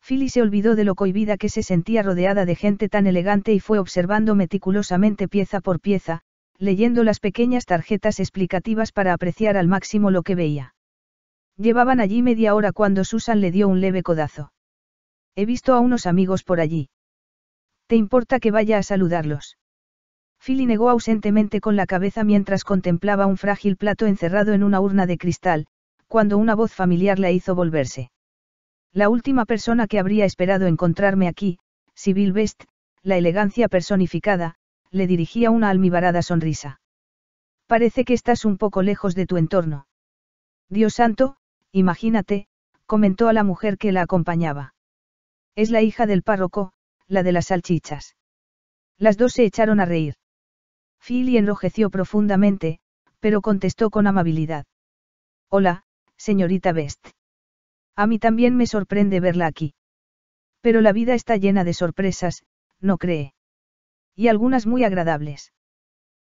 Philly se olvidó de lo cohibida que se sentía rodeada de gente tan elegante y fue observando meticulosamente pieza por pieza, leyendo las pequeñas tarjetas explicativas para apreciar al máximo lo que veía. Llevaban allí media hora cuando Susan le dio un leve codazo. He visto a unos amigos por allí. ¿Te importa que vaya a saludarlos? Philly negó ausentemente con la cabeza mientras contemplaba un frágil plato encerrado en una urna de cristal, cuando una voz familiar la hizo volverse. La última persona que habría esperado encontrarme aquí, Sibyl Best, la elegancia personificada, le dirigía una almibarada sonrisa. Parece que estás un poco lejos de tu entorno. Dios santo, imagínate, comentó a la mujer que la acompañaba. Es la hija del párroco, la de las salchichas. Las dos se echaron a reír. Philly enrojeció profundamente, pero contestó con amabilidad. Hola, señorita Best. A mí también me sorprende verla aquí. Pero la vida está llena de sorpresas, ¿no cree? Y algunas muy agradables.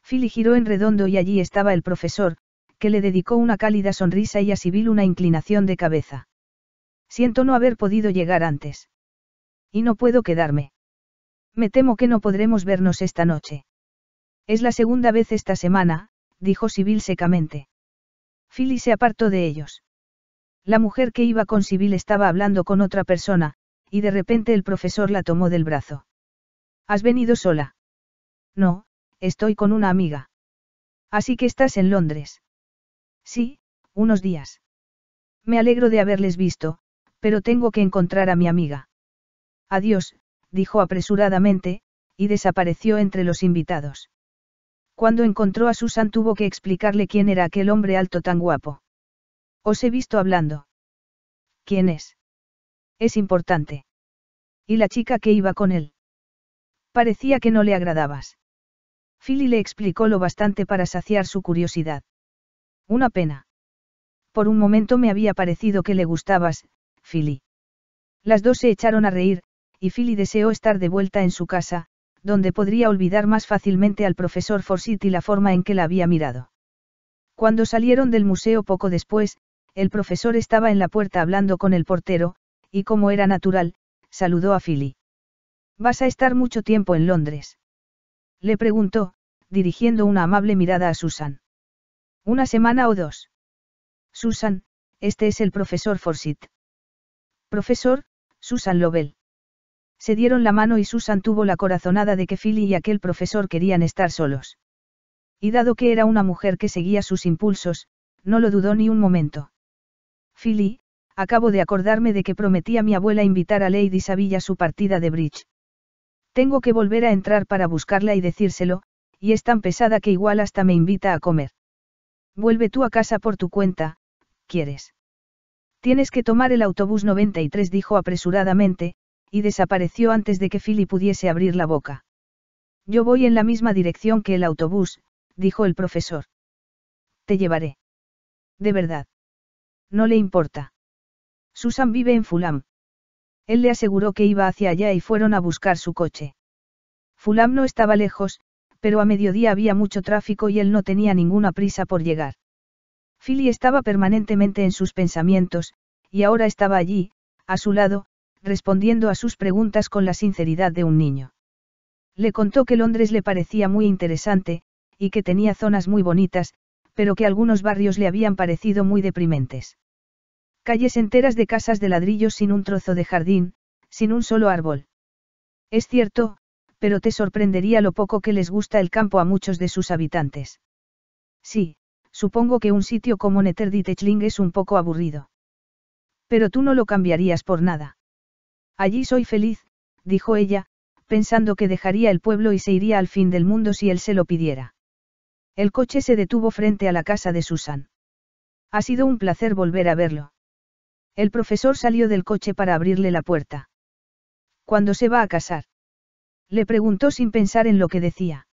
Philly giró en redondo y allí estaba el profesor, que le dedicó una cálida sonrisa y a Sibyl una inclinación de cabeza. Siento no haber podido llegar antes. Y no puedo quedarme. Me temo que no podremos vernos esta noche. Es la segunda vez esta semana, dijo Sibyl secamente. Philly se apartó de ellos. La mujer que iba con Sibyl estaba hablando con otra persona, y de repente el profesor la tomó del brazo. ¿Has venido sola? No, estoy con una amiga. Así que estás en Londres. Sí, unos días. Me alegro de haberles visto, pero tengo que encontrar a mi amiga. Adiós, dijo apresuradamente, y desapareció entre los invitados. Cuando encontró a Susan tuvo que explicarle quién era aquel hombre alto tan guapo. Os he visto hablando. ¿Quién es? Es importante. ¿Y la chica que iba con él? Parecía que no le agradabas. Philly le explicó lo bastante para saciar su curiosidad. Una pena. Por un momento me había parecido que le gustabas, Philly. Las dos se echaron a reír, y Philly deseó estar de vuelta en su casa, donde podría olvidar más fácilmente al profesor Forsyth y la forma en que la había mirado. Cuando salieron del museo poco después, el profesor estaba en la puerta hablando con el portero, y como era natural, saludó a Philly. ¿Vas a estar mucho tiempo en Londres? Le preguntó, dirigiendo una amable mirada a Susan. Una semana o dos. Susan, este es el profesor Forsyth. Profesor, Susan Lovell. Se dieron la mano y Susan tuvo la corazonada de que Philly y aquel profesor querían estar solos. Y dado que era una mujer que seguía sus impulsos, no lo dudó ni un momento. Philly, acabo de acordarme de que prometí a mi abuela invitar a Lady Sabilla a su partida de bridge. Tengo que volver a entrar para buscarla y decírselo, y es tan pesada que igual hasta me invita a comer. Vuelve tú a casa por tu cuenta, ¿quieres? Tienes que tomar el autobús 93, dijo apresuradamente, y desapareció antes de que Philly pudiese abrir la boca. Yo voy en la misma dirección que el autobús, dijo el profesor. Te llevaré. De verdad. No le importa. Susan vive en Fulham. Él le aseguró que iba hacia allá y fueron a buscar su coche. Fulham no estaba lejos, pero a mediodía había mucho tráfico y él no tenía ninguna prisa por llegar. Philly estaba permanentemente en sus pensamientos, y ahora estaba allí, a su lado, respondiendo a sus preguntas con la sinceridad de un niño. Le contó que Londres le parecía muy interesante, y que tenía zonas muy bonitas, pero que algunos barrios le habían parecido muy deprimentes. Calles enteras de casas de ladrillos sin un trozo de jardín, sin un solo árbol. Es cierto, pero te sorprendería lo poco que les gusta el campo a muchos de sus habitantes. Sí, supongo que un sitio como Netherditechling es un poco aburrido. Pero tú no lo cambiarías por nada. Allí soy feliz, dijo ella, pensando que dejaría el pueblo y se iría al fin del mundo si él se lo pidiera. El coche se detuvo frente a la casa de Susan. Ha sido un placer volver a verlo. El profesor salió del coche para abrirle la puerta. ¿Cuándo se va a casar? Le preguntó sin pensar en lo que decía.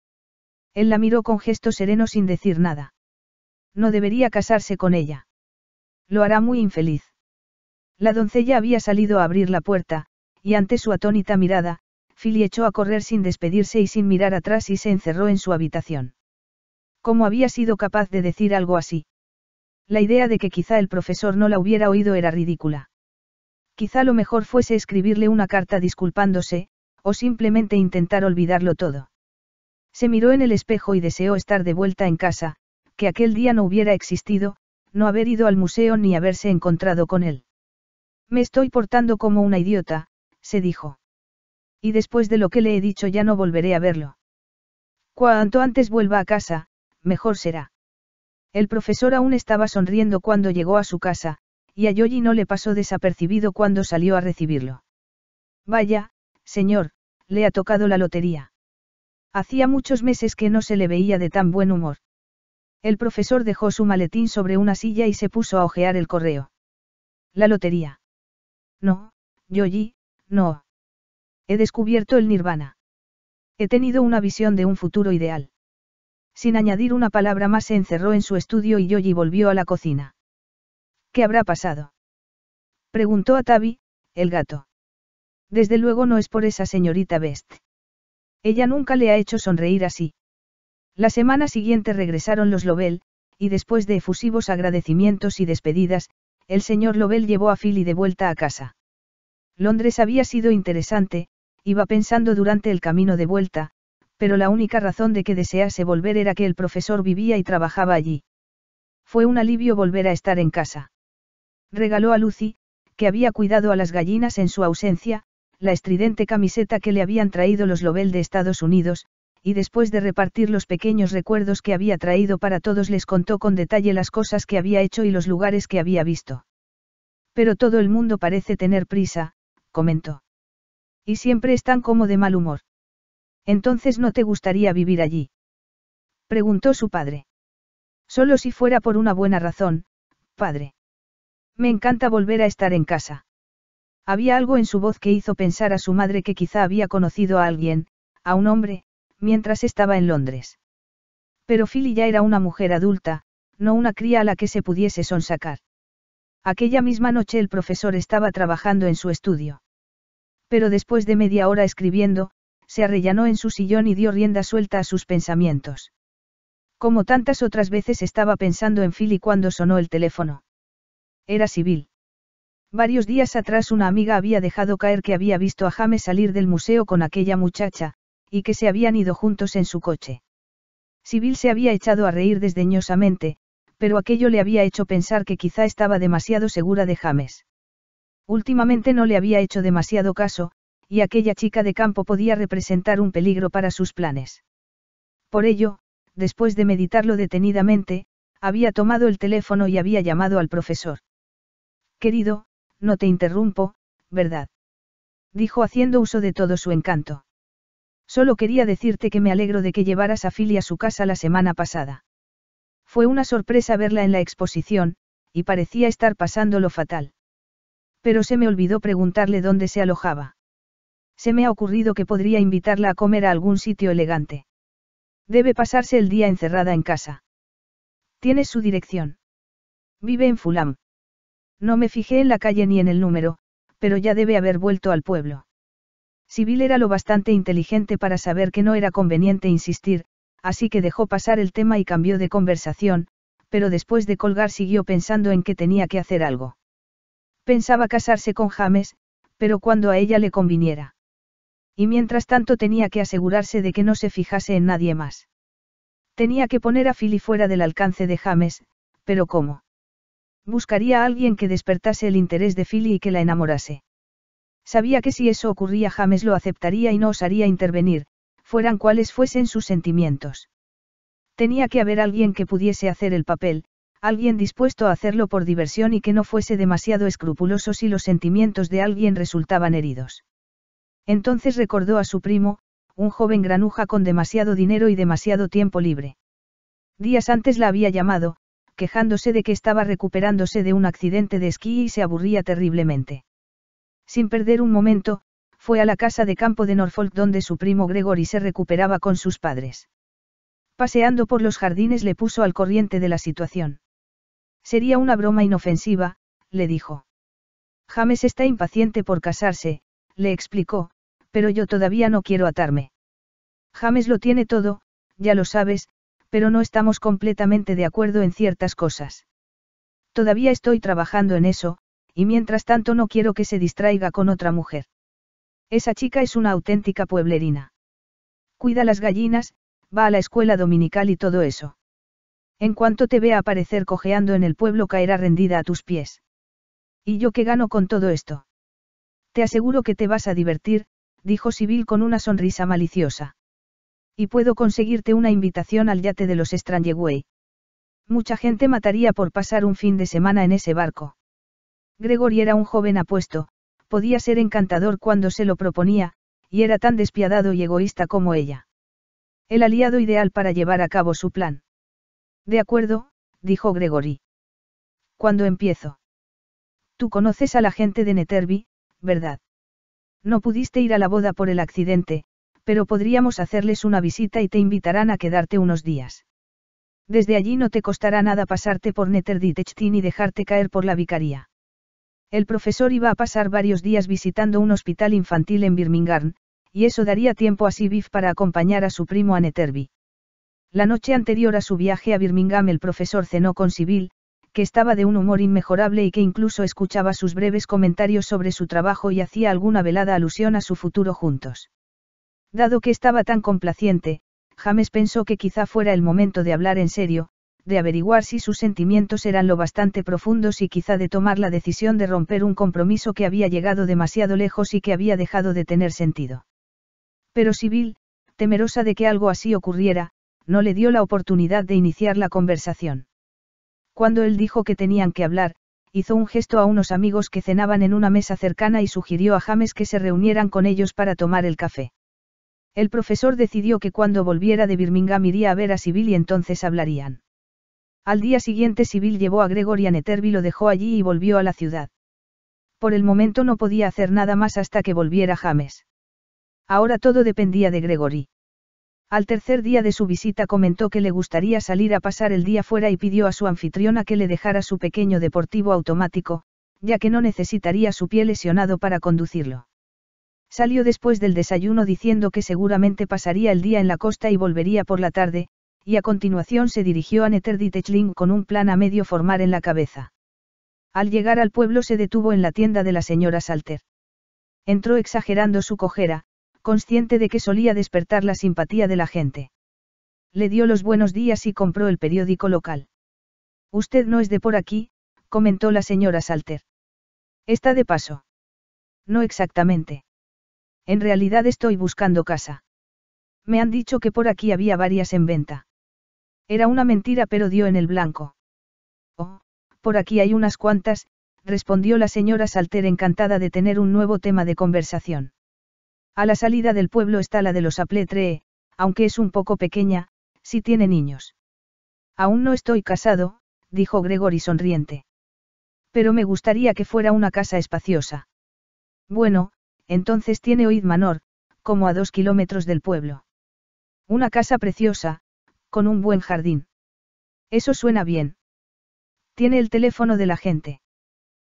Él la miró con gesto sereno sin decir nada. No debería casarse con ella. Lo hará muy infeliz. La doncella había salido a abrir la puerta, y ante su atónita mirada, Philly echó a correr sin despedirse y sin mirar atrás y se encerró en su habitación. ¿Cómo había sido capaz de decir algo así? La idea de que quizá el profesor no la hubiera oído era ridícula. Quizá lo mejor fuese escribirle una carta disculpándose, o simplemente intentar olvidarlo todo. Se miró en el espejo y deseó estar de vuelta en casa, que aquel día no hubiera existido, no haber ido al museo ni haberse encontrado con él. Me estoy portando como una idiota, se dijo. Y después de lo que le he dicho ya no volveré a verlo. Cuanto antes vuelva a casa, mejor será. El profesor aún estaba sonriendo cuando llegó a su casa, y a Yoyi no le pasó desapercibido cuando salió a recibirlo. Vaya, señor, le ha tocado la lotería. Hacía muchos meses que no se le veía de tan buen humor. El profesor dejó su maletín sobre una silla y se puso a hojear el correo. La lotería. No, Yoyi, no. He descubierto el nirvana. He tenido una visión de un futuro ideal. Sin añadir una palabra más se encerró en su estudio y Yogi volvió a la cocina. ¿Qué habrá pasado? Preguntó a Tabi, el gato. Desde luego no es por esa señorita Best. Ella nunca le ha hecho sonreír así. La semana siguiente regresaron los Lobel, y después de efusivos agradecimientos y despedidas, el señor Lobel llevó a Philly de vuelta a casa. Londres había sido interesante, iba pensando durante el camino de vuelta, pero la única razón de que desease volver era que el profesor vivía y trabajaba allí. Fue un alivio volver a estar en casa. Regaló a Lucy, que había cuidado a las gallinas en su ausencia, la estridente camiseta que le habían traído los Lobel de Estados Unidos, y después de repartir los pequeños recuerdos que había traído para todos les contó con detalle las cosas que había hecho y los lugares que había visto. Pero todo el mundo parece tener prisa, comentó. Y siempre están como de mal humor. Entonces no te gustaría vivir allí. Preguntó su padre. Solo si fuera por una buena razón, padre. Me encanta volver a estar en casa. Había algo en su voz que hizo pensar a su madre que quizá había conocido a alguien, a un hombre, mientras estaba en Londres. Pero Philly ya era una mujer adulta, no una cría a la que se pudiese sonsacar. Aquella misma noche el profesor estaba trabajando en su estudio pero después de media hora escribiendo, se arrellanó en su sillón y dio rienda suelta a sus pensamientos. Como tantas otras veces estaba pensando en Philly cuando sonó el teléfono. Era civil. Varios días atrás una amiga había dejado caer que había visto a James salir del museo con aquella muchacha, y que se habían ido juntos en su coche. Civil se había echado a reír desdeñosamente, pero aquello le había hecho pensar que quizá estaba demasiado segura de James. Últimamente no le había hecho demasiado caso, y aquella chica de campo podía representar un peligro para sus planes. Por ello, después de meditarlo detenidamente, había tomado el teléfono y había llamado al profesor. Querido, no te interrumpo, ¿verdad? Dijo haciendo uso de todo su encanto. Solo quería decirte que me alegro de que llevaras a Philly a su casa la semana pasada. Fue una sorpresa verla en la exposición, y parecía estar lo fatal pero se me olvidó preguntarle dónde se alojaba. Se me ha ocurrido que podría invitarla a comer a algún sitio elegante. Debe pasarse el día encerrada en casa. Tiene su dirección. Vive en Fulham. No me fijé en la calle ni en el número, pero ya debe haber vuelto al pueblo. Civil era lo bastante inteligente para saber que no era conveniente insistir, así que dejó pasar el tema y cambió de conversación, pero después de colgar siguió pensando en que tenía que hacer algo. Pensaba casarse con James, pero cuando a ella le conviniera. Y mientras tanto tenía que asegurarse de que no se fijase en nadie más. Tenía que poner a Philly fuera del alcance de James, pero ¿cómo? Buscaría a alguien que despertase el interés de Philly y que la enamorase. Sabía que si eso ocurría James lo aceptaría y no osaría intervenir, fueran cuales fuesen sus sentimientos. Tenía que haber alguien que pudiese hacer el papel, alguien dispuesto a hacerlo por diversión y que no fuese demasiado escrupuloso si los sentimientos de alguien resultaban heridos. Entonces recordó a su primo, un joven granuja con demasiado dinero y demasiado tiempo libre. Días antes la había llamado, quejándose de que estaba recuperándose de un accidente de esquí y se aburría terriblemente. Sin perder un momento, fue a la casa de campo de Norfolk donde su primo Gregory se recuperaba con sus padres. Paseando por los jardines le puso al corriente de la situación. Sería una broma inofensiva, le dijo. James está impaciente por casarse, le explicó, pero yo todavía no quiero atarme. James lo tiene todo, ya lo sabes, pero no estamos completamente de acuerdo en ciertas cosas. Todavía estoy trabajando en eso, y mientras tanto no quiero que se distraiga con otra mujer. Esa chica es una auténtica pueblerina. Cuida las gallinas, va a la escuela dominical y todo eso. En cuanto te vea aparecer cojeando en el pueblo caerá rendida a tus pies. ¿Y yo qué gano con todo esto? Te aseguro que te vas a divertir, dijo Sibyl con una sonrisa maliciosa. Y puedo conseguirte una invitación al yate de los Strangeway. Mucha gente mataría por pasar un fin de semana en ese barco. Gregory era un joven apuesto, podía ser encantador cuando se lo proponía, y era tan despiadado y egoísta como ella. El aliado ideal para llevar a cabo su plan. De acuerdo, dijo Gregory. ¿Cuándo empiezo? Tú conoces a la gente de Neterby, ¿verdad? No pudiste ir a la boda por el accidente, pero podríamos hacerles una visita y te invitarán a quedarte unos días. Desde allí no te costará nada pasarte por Techtin y dejarte caer por la vicaría. El profesor iba a pasar varios días visitando un hospital infantil en Birmingham, y eso daría tiempo a Sibif para acompañar a su primo a Netherby. La noche anterior a su viaje a Birmingham el profesor cenó con Sibyl, que estaba de un humor inmejorable y que incluso escuchaba sus breves comentarios sobre su trabajo y hacía alguna velada alusión a su futuro juntos. Dado que estaba tan complaciente, James pensó que quizá fuera el momento de hablar en serio, de averiguar si sus sentimientos eran lo bastante profundos y quizá de tomar la decisión de romper un compromiso que había llegado demasiado lejos y que había dejado de tener sentido. Pero Sibyl, temerosa de que algo así ocurriera, no le dio la oportunidad de iniciar la conversación. Cuando él dijo que tenían que hablar, hizo un gesto a unos amigos que cenaban en una mesa cercana y sugirió a James que se reunieran con ellos para tomar el café. El profesor decidió que cuando volviera de Birmingham iría a ver a Sibyl y entonces hablarían. Al día siguiente Sibyl llevó a Gregory a y lo dejó allí y volvió a la ciudad. Por el momento no podía hacer nada más hasta que volviera James. Ahora todo dependía de Gregory. Al tercer día de su visita comentó que le gustaría salir a pasar el día fuera y pidió a su anfitriona que le dejara su pequeño deportivo automático, ya que no necesitaría su pie lesionado para conducirlo. Salió después del desayuno diciendo que seguramente pasaría el día en la costa y volvería por la tarde, y a continuación se dirigió a Neterditechling con un plan a medio formar en la cabeza. Al llegar al pueblo se detuvo en la tienda de la señora Salter. Entró exagerando su cojera, consciente de que solía despertar la simpatía de la gente. Le dio los buenos días y compró el periódico local. Usted no es de por aquí, comentó la señora Salter. Está de paso. No exactamente. En realidad estoy buscando casa. Me han dicho que por aquí había varias en venta. Era una mentira pero dio en el blanco. Oh, por aquí hay unas cuantas, respondió la señora Salter encantada de tener un nuevo tema de conversación. A la salida del pueblo está la de los Apletre, aunque es un poco pequeña, si tiene niños. Aún no estoy casado, dijo Gregory sonriente. Pero me gustaría que fuera una casa espaciosa. Bueno, entonces tiene Oid Manor, como a dos kilómetros del pueblo. Una casa preciosa, con un buen jardín. Eso suena bien. Tiene el teléfono de la gente.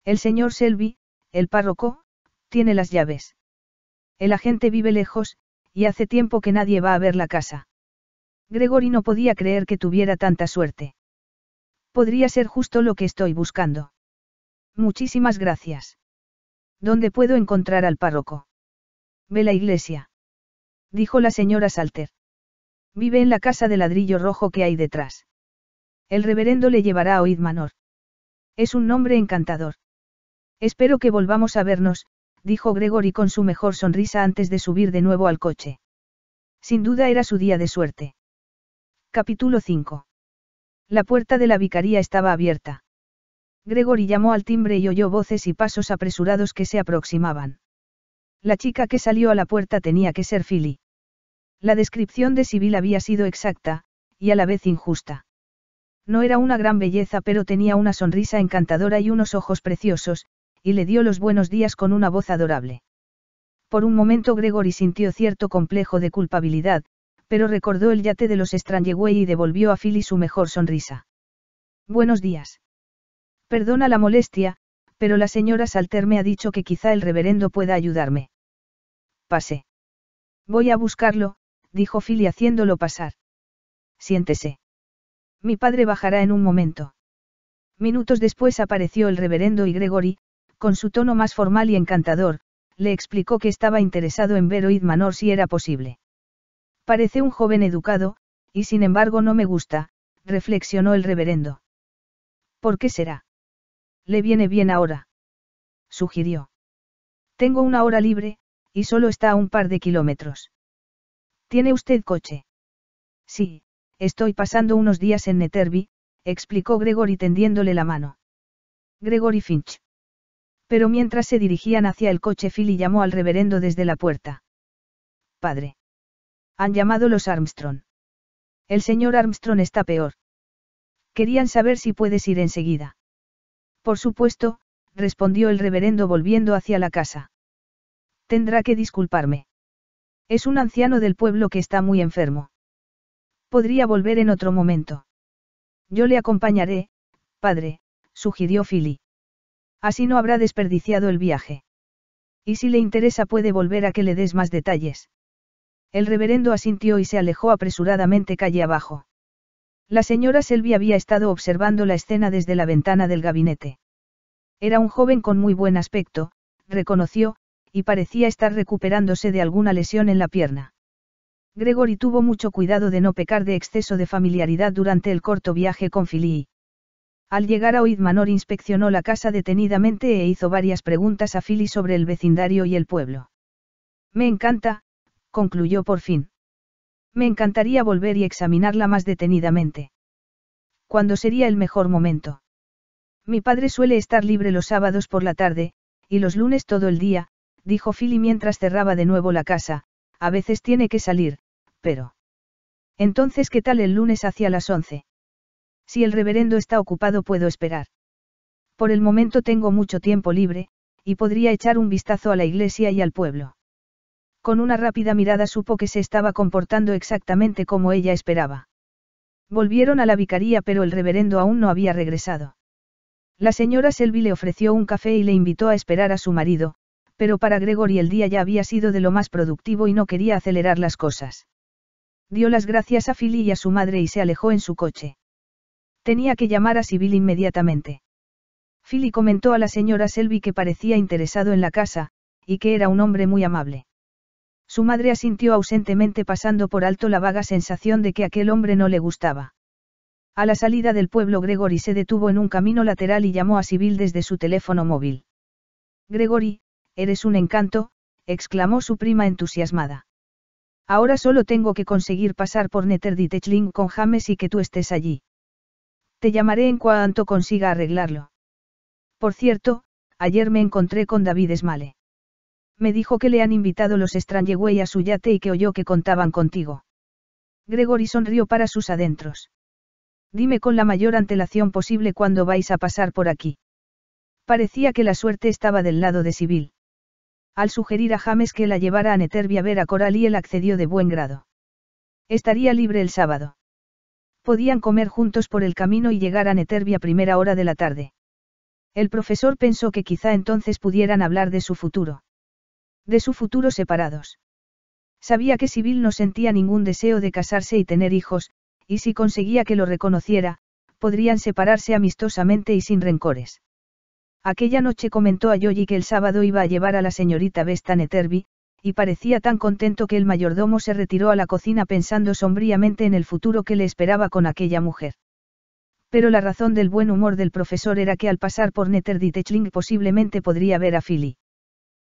El señor Selby, el párroco, tiene las llaves. El agente vive lejos, y hace tiempo que nadie va a ver la casa. Gregory no podía creer que tuviera tanta suerte. Podría ser justo lo que estoy buscando. Muchísimas gracias. ¿Dónde puedo encontrar al párroco? Ve la iglesia. Dijo la señora Salter. Vive en la casa de ladrillo rojo que hay detrás. El reverendo le llevará a Oidmanor. Es un nombre encantador. Espero que volvamos a vernos, dijo Gregory con su mejor sonrisa antes de subir de nuevo al coche. Sin duda era su día de suerte. Capítulo 5. La puerta de la vicaría estaba abierta. Gregory llamó al timbre y oyó voces y pasos apresurados que se aproximaban. La chica que salió a la puerta tenía que ser Philly. La descripción de Sibyl había sido exacta, y a la vez injusta. No era una gran belleza, pero tenía una sonrisa encantadora y unos ojos preciosos, y le dio los buenos días con una voz adorable. Por un momento Gregory sintió cierto complejo de culpabilidad, pero recordó el yate de los Strangeway y devolvió a Philly su mejor sonrisa. Buenos días. Perdona la molestia, pero la señora Salter me ha dicho que quizá el reverendo pueda ayudarme. Pase. Voy a buscarlo, dijo Philly haciéndolo pasar. Siéntese. Mi padre bajará en un momento. Minutos después apareció el reverendo y Gregory, con su tono más formal y encantador, le explicó que estaba interesado en ver Oid Manor si era posible. Parece un joven educado, y sin embargo no me gusta, reflexionó el reverendo. ¿Por qué será? Le viene bien ahora. Sugirió. Tengo una hora libre, y solo está a un par de kilómetros. ¿Tiene usted coche? Sí, estoy pasando unos días en Netherby, explicó Gregory tendiéndole la mano. Gregory Finch. Pero mientras se dirigían hacia el coche, Philly llamó al reverendo desde la puerta. Padre. Han llamado los Armstrong. El señor Armstrong está peor. Querían saber si puedes ir enseguida. Por supuesto, respondió el reverendo volviendo hacia la casa. Tendrá que disculparme. Es un anciano del pueblo que está muy enfermo. Podría volver en otro momento. Yo le acompañaré, padre, sugirió Philly. Así no habrá desperdiciado el viaje. Y si le interesa puede volver a que le des más detalles. El reverendo asintió y se alejó apresuradamente calle abajo. La señora Selby había estado observando la escena desde la ventana del gabinete. Era un joven con muy buen aspecto, reconoció, y parecía estar recuperándose de alguna lesión en la pierna. Gregory tuvo mucho cuidado de no pecar de exceso de familiaridad durante el corto viaje con Philly. Al llegar a Oid inspeccionó la casa detenidamente e hizo varias preguntas a Philly sobre el vecindario y el pueblo. Me encanta, concluyó por fin. Me encantaría volver y examinarla más detenidamente. ¿Cuándo sería el mejor momento? Mi padre suele estar libre los sábados por la tarde, y los lunes todo el día, dijo Philly mientras cerraba de nuevo la casa, a veces tiene que salir, pero... Entonces, ¿qué tal el lunes hacia las once? Si el reverendo está ocupado puedo esperar. Por el momento tengo mucho tiempo libre, y podría echar un vistazo a la iglesia y al pueblo. Con una rápida mirada supo que se estaba comportando exactamente como ella esperaba. Volvieron a la vicaría pero el reverendo aún no había regresado. La señora Selby le ofreció un café y le invitó a esperar a su marido, pero para Gregory el día ya había sido de lo más productivo y no quería acelerar las cosas. Dio las gracias a Philly y a su madre y se alejó en su coche. Tenía que llamar a Sibyl inmediatamente. Philly comentó a la señora Selby que parecía interesado en la casa, y que era un hombre muy amable. Su madre asintió ausentemente pasando por alto la vaga sensación de que aquel hombre no le gustaba. A la salida del pueblo Gregory se detuvo en un camino lateral y llamó a Sibyl desde su teléfono móvil. Gregory, eres un encanto, exclamó su prima entusiasmada. Ahora solo tengo que conseguir pasar por Neterditechling con James y que tú estés allí. Te llamaré en cuanto consiga arreglarlo. Por cierto, ayer me encontré con David Esmale. Me dijo que le han invitado los Strangeway a su yate y que oyó que contaban contigo. Gregory sonrió para sus adentros. Dime con la mayor antelación posible cuándo vais a pasar por aquí. Parecía que la suerte estaba del lado de Sibyl. Al sugerir a James que la llevara a Neterbia a ver a Coral y él accedió de buen grado. Estaría libre el sábado. Podían comer juntos por el camino y llegar a Netervia a primera hora de la tarde. El profesor pensó que quizá entonces pudieran hablar de su futuro. De su futuro separados. Sabía que Sibyl no sentía ningún deseo de casarse y tener hijos, y si conseguía que lo reconociera, podrían separarse amistosamente y sin rencores. Aquella noche comentó a Yogi que el sábado iba a llevar a la señorita Vesta Neterbi, y parecía tan contento que el mayordomo se retiró a la cocina pensando sombríamente en el futuro que le esperaba con aquella mujer. Pero la razón del buen humor del profesor era que al pasar por Netterditechling posiblemente podría ver a Philly.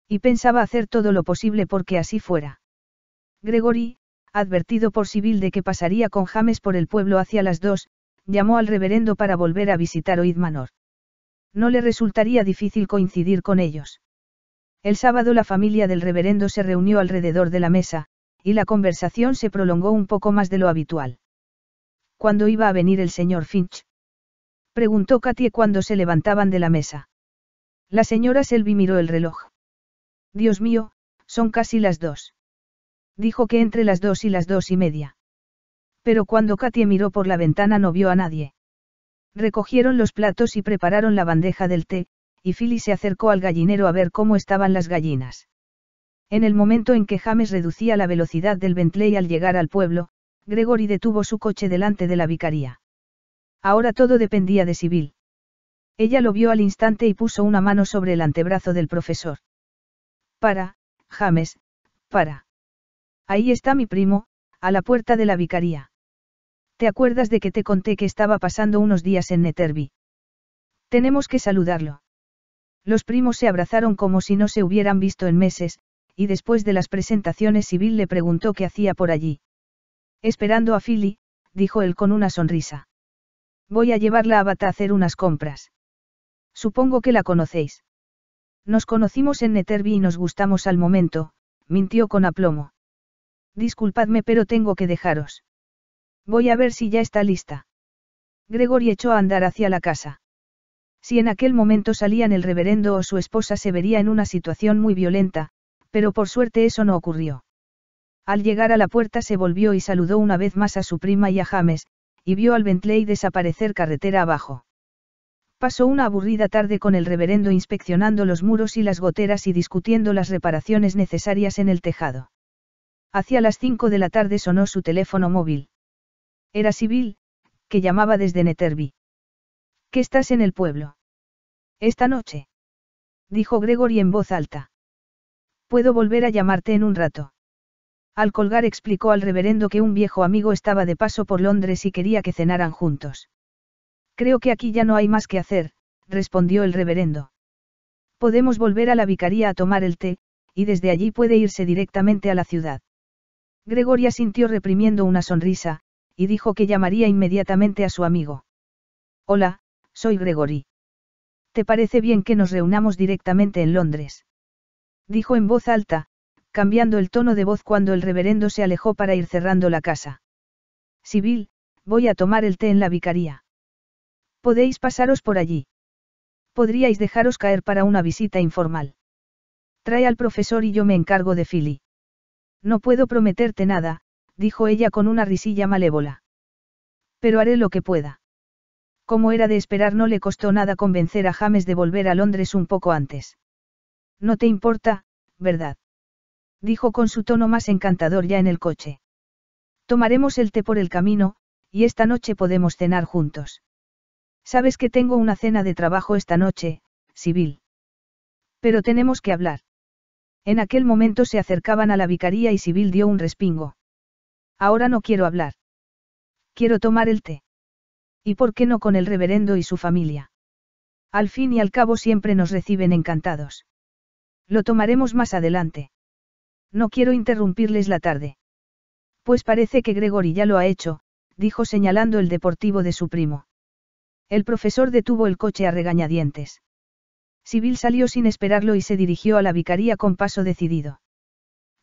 Y pensaba hacer todo lo posible porque así fuera. Gregory, advertido por Sibyl de que pasaría con James por el pueblo hacia las dos, llamó al reverendo para volver a visitar Oid No le resultaría difícil coincidir con ellos. El sábado la familia del reverendo se reunió alrededor de la mesa, y la conversación se prolongó un poco más de lo habitual. ¿Cuándo iba a venir el señor Finch? preguntó Katie cuando se levantaban de la mesa. La señora Selby miró el reloj. Dios mío, son casi las dos. Dijo que entre las dos y las dos y media. Pero cuando Katie miró por la ventana no vio a nadie. Recogieron los platos y prepararon la bandeja del té, y Philly se acercó al gallinero a ver cómo estaban las gallinas. En el momento en que James reducía la velocidad del Bentley al llegar al pueblo, Gregory detuvo su coche delante de la vicaría. Ahora todo dependía de Sibyl. Ella lo vio al instante y puso una mano sobre el antebrazo del profesor. Para, James, para. Ahí está mi primo, a la puerta de la vicaría. ¿Te acuerdas de que te conté que estaba pasando unos días en Netherby? Tenemos que saludarlo. Los primos se abrazaron como si no se hubieran visto en meses, y después de las presentaciones Civil le preguntó qué hacía por allí. Esperando a Philly, dijo él con una sonrisa. Voy a llevarla a Bata a hacer unas compras. Supongo que la conocéis. Nos conocimos en Neterby y nos gustamos al momento, mintió con aplomo. Disculpadme pero tengo que dejaros. Voy a ver si ya está lista. Gregory echó a andar hacia la casa. Si en aquel momento salían el reverendo o su esposa se vería en una situación muy violenta, pero por suerte eso no ocurrió. Al llegar a la puerta se volvió y saludó una vez más a su prima y a James, y vio al Bentley desaparecer carretera abajo. Pasó una aburrida tarde con el reverendo inspeccionando los muros y las goteras y discutiendo las reparaciones necesarias en el tejado. Hacia las cinco de la tarde sonó su teléfono móvil. Era Civil, que llamaba desde Netherby. ¿Qué estás en el pueblo? Esta noche. Dijo Gregory en voz alta. Puedo volver a llamarte en un rato. Al colgar explicó al reverendo que un viejo amigo estaba de paso por Londres y quería que cenaran juntos. Creo que aquí ya no hay más que hacer, respondió el reverendo. Podemos volver a la vicaría a tomar el té, y desde allí puede irse directamente a la ciudad. Gregoria sintió reprimiendo una sonrisa, y dijo que llamaría inmediatamente a su amigo. Hola, soy Gregory. ¿Te parece bien que nos reunamos directamente en Londres? Dijo en voz alta, cambiando el tono de voz cuando el reverendo se alejó para ir cerrando la casa. civil voy a tomar el té en la vicaría. Podéis pasaros por allí. Podríais dejaros caer para una visita informal. Trae al profesor y yo me encargo de Philly. No puedo prometerte nada, dijo ella con una risilla malévola. Pero haré lo que pueda. Como era de esperar, no le costó nada convencer a James de volver a Londres un poco antes. No te importa, ¿verdad? Dijo con su tono más encantador ya en el coche. Tomaremos el té por el camino, y esta noche podemos cenar juntos. Sabes que tengo una cena de trabajo esta noche, Civil. Pero tenemos que hablar. En aquel momento se acercaban a la vicaría y Sibyl dio un respingo. Ahora no quiero hablar. Quiero tomar el té. ¿Y por qué no con el reverendo y su familia? Al fin y al cabo siempre nos reciben encantados. Lo tomaremos más adelante. No quiero interrumpirles la tarde. Pues parece que Gregory ya lo ha hecho, dijo señalando el deportivo de su primo. El profesor detuvo el coche a regañadientes. Sibyl salió sin esperarlo y se dirigió a la vicaría con paso decidido.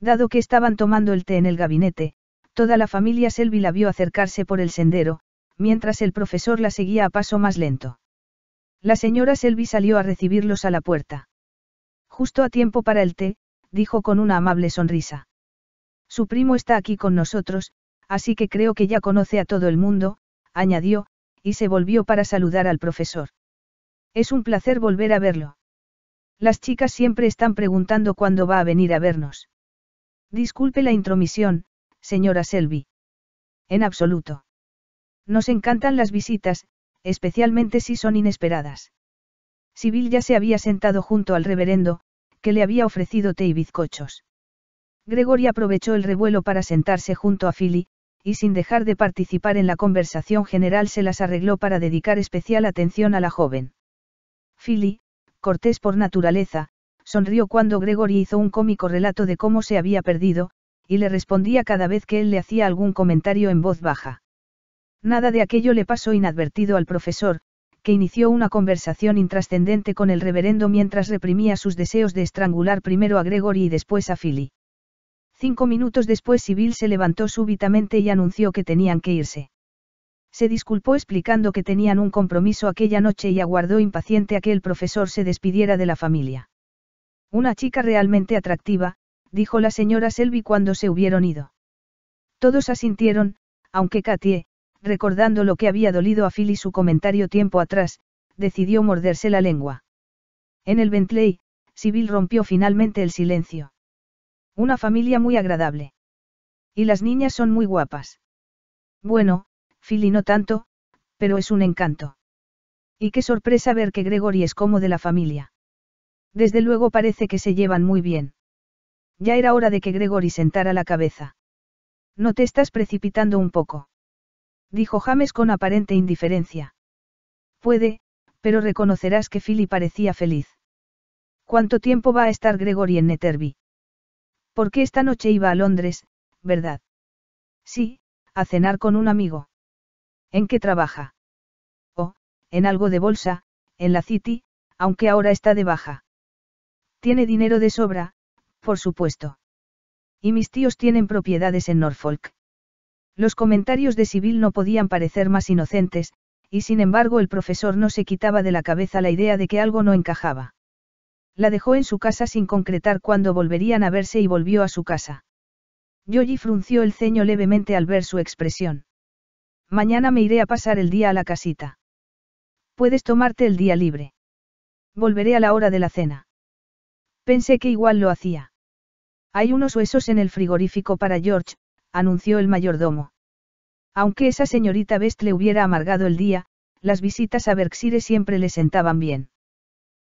Dado que estaban tomando el té en el gabinete, toda la familia Selby la vio acercarse por el sendero, mientras el profesor la seguía a paso más lento. La señora Selby salió a recibirlos a la puerta. Justo a tiempo para el té, dijo con una amable sonrisa. Su primo está aquí con nosotros, así que creo que ya conoce a todo el mundo, añadió, y se volvió para saludar al profesor. Es un placer volver a verlo. Las chicas siempre están preguntando cuándo va a venir a vernos. Disculpe la intromisión, señora Selby. En absoluto. Nos encantan las visitas, especialmente si son inesperadas. Sibyl ya se había sentado junto al reverendo, que le había ofrecido té y bizcochos. Gregory aprovechó el revuelo para sentarse junto a Philly, y sin dejar de participar en la conversación general se las arregló para dedicar especial atención a la joven. Philly, cortés por naturaleza, sonrió cuando Gregory hizo un cómico relato de cómo se había perdido, y le respondía cada vez que él le hacía algún comentario en voz baja. Nada de aquello le pasó inadvertido al profesor, que inició una conversación intrascendente con el reverendo mientras reprimía sus deseos de estrangular primero a Gregory y después a Philly. Cinco minutos después Sibyl se levantó súbitamente y anunció que tenían que irse. Se disculpó explicando que tenían un compromiso aquella noche y aguardó impaciente a que el profesor se despidiera de la familia. Una chica realmente atractiva, dijo la señora Selby cuando se hubieron ido. Todos asintieron, aunque Katie, recordando lo que había dolido a Philly su comentario tiempo atrás, decidió morderse la lengua. En el Bentley, Sibyl rompió finalmente el silencio. Una familia muy agradable. Y las niñas son muy guapas. Bueno, Philly no tanto, pero es un encanto. Y qué sorpresa ver que Gregory es como de la familia. Desde luego parece que se llevan muy bien. Ya era hora de que Gregory sentara la cabeza. ¿No te estás precipitando un poco? dijo James con aparente indiferencia. Puede, pero reconocerás que Philly parecía feliz. ¿Cuánto tiempo va a estar Gregory en Netherby? Porque esta noche iba a Londres, ¿verdad? Sí, a cenar con un amigo. ¿En qué trabaja? Oh, en algo de bolsa, en la City, aunque ahora está de baja. Tiene dinero de sobra, por supuesto. Y mis tíos tienen propiedades en Norfolk. Los comentarios de Sibyl no podían parecer más inocentes, y sin embargo el profesor no se quitaba de la cabeza la idea de que algo no encajaba. La dejó en su casa sin concretar cuándo volverían a verse y volvió a su casa. Yogi frunció el ceño levemente al ver su expresión. Mañana me iré a pasar el día a la casita. Puedes tomarte el día libre. Volveré a la hora de la cena. Pensé que igual lo hacía. Hay unos huesos en el frigorífico para George, anunció el mayordomo. Aunque esa señorita Best le hubiera amargado el día, las visitas a Berkshire siempre le sentaban bien.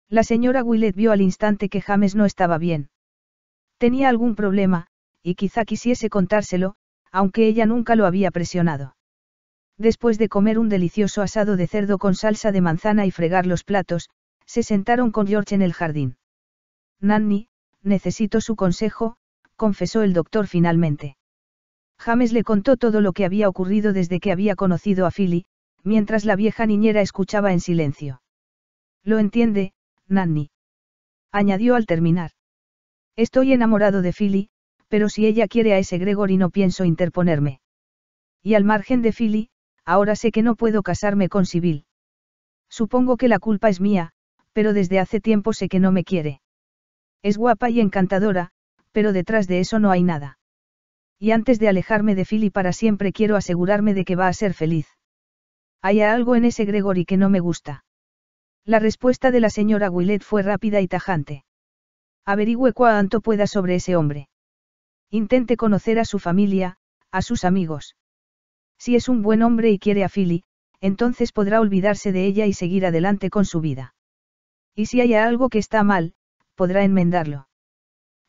La señora Willet vio al instante que James no estaba bien. Tenía algún problema, y quizá quisiese contárselo, aunque ella nunca lo había presionado. Después de comer un delicioso asado de cerdo con salsa de manzana y fregar los platos, se sentaron con George en el jardín. Nanny, necesito su consejo, confesó el doctor finalmente. James le contó todo lo que había ocurrido desde que había conocido a Philly, mientras la vieja niñera escuchaba en silencio. Lo entiende, Nanny. Añadió al terminar. Estoy enamorado de Philly, pero si ella quiere a ese Gregory no pienso interponerme. Y al margen de Philly, ahora sé que no puedo casarme con Sibyl. Supongo que la culpa es mía, pero desde hace tiempo sé que no me quiere. Es guapa y encantadora, pero detrás de eso no hay nada. Y antes de alejarme de Philly para siempre quiero asegurarme de que va a ser feliz. Hay algo en ese Gregory que no me gusta. La respuesta de la señora Willett fue rápida y tajante. Averigüe cuánto pueda sobre ese hombre. Intente conocer a su familia, a sus amigos. Si es un buen hombre y quiere a Philly, entonces podrá olvidarse de ella y seguir adelante con su vida. Y si hay algo que está mal, podrá enmendarlo.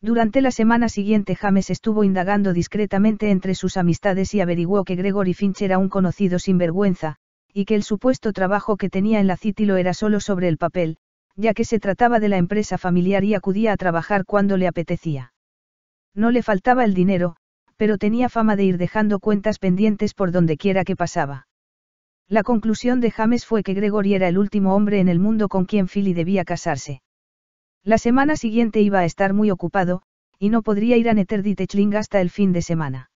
Durante la semana siguiente James estuvo indagando discretamente entre sus amistades y averiguó que Gregory Finch era un conocido sinvergüenza, y que el supuesto trabajo que tenía en la City lo era solo sobre el papel, ya que se trataba de la empresa familiar y acudía a trabajar cuando le apetecía. No le faltaba el dinero, pero tenía fama de ir dejando cuentas pendientes por donde quiera que pasaba. La conclusión de James fue que Gregory era el último hombre en el mundo con quien Philly debía casarse. La semana siguiente iba a estar muy ocupado, y no podría ir a Neterditechling hasta el fin de semana.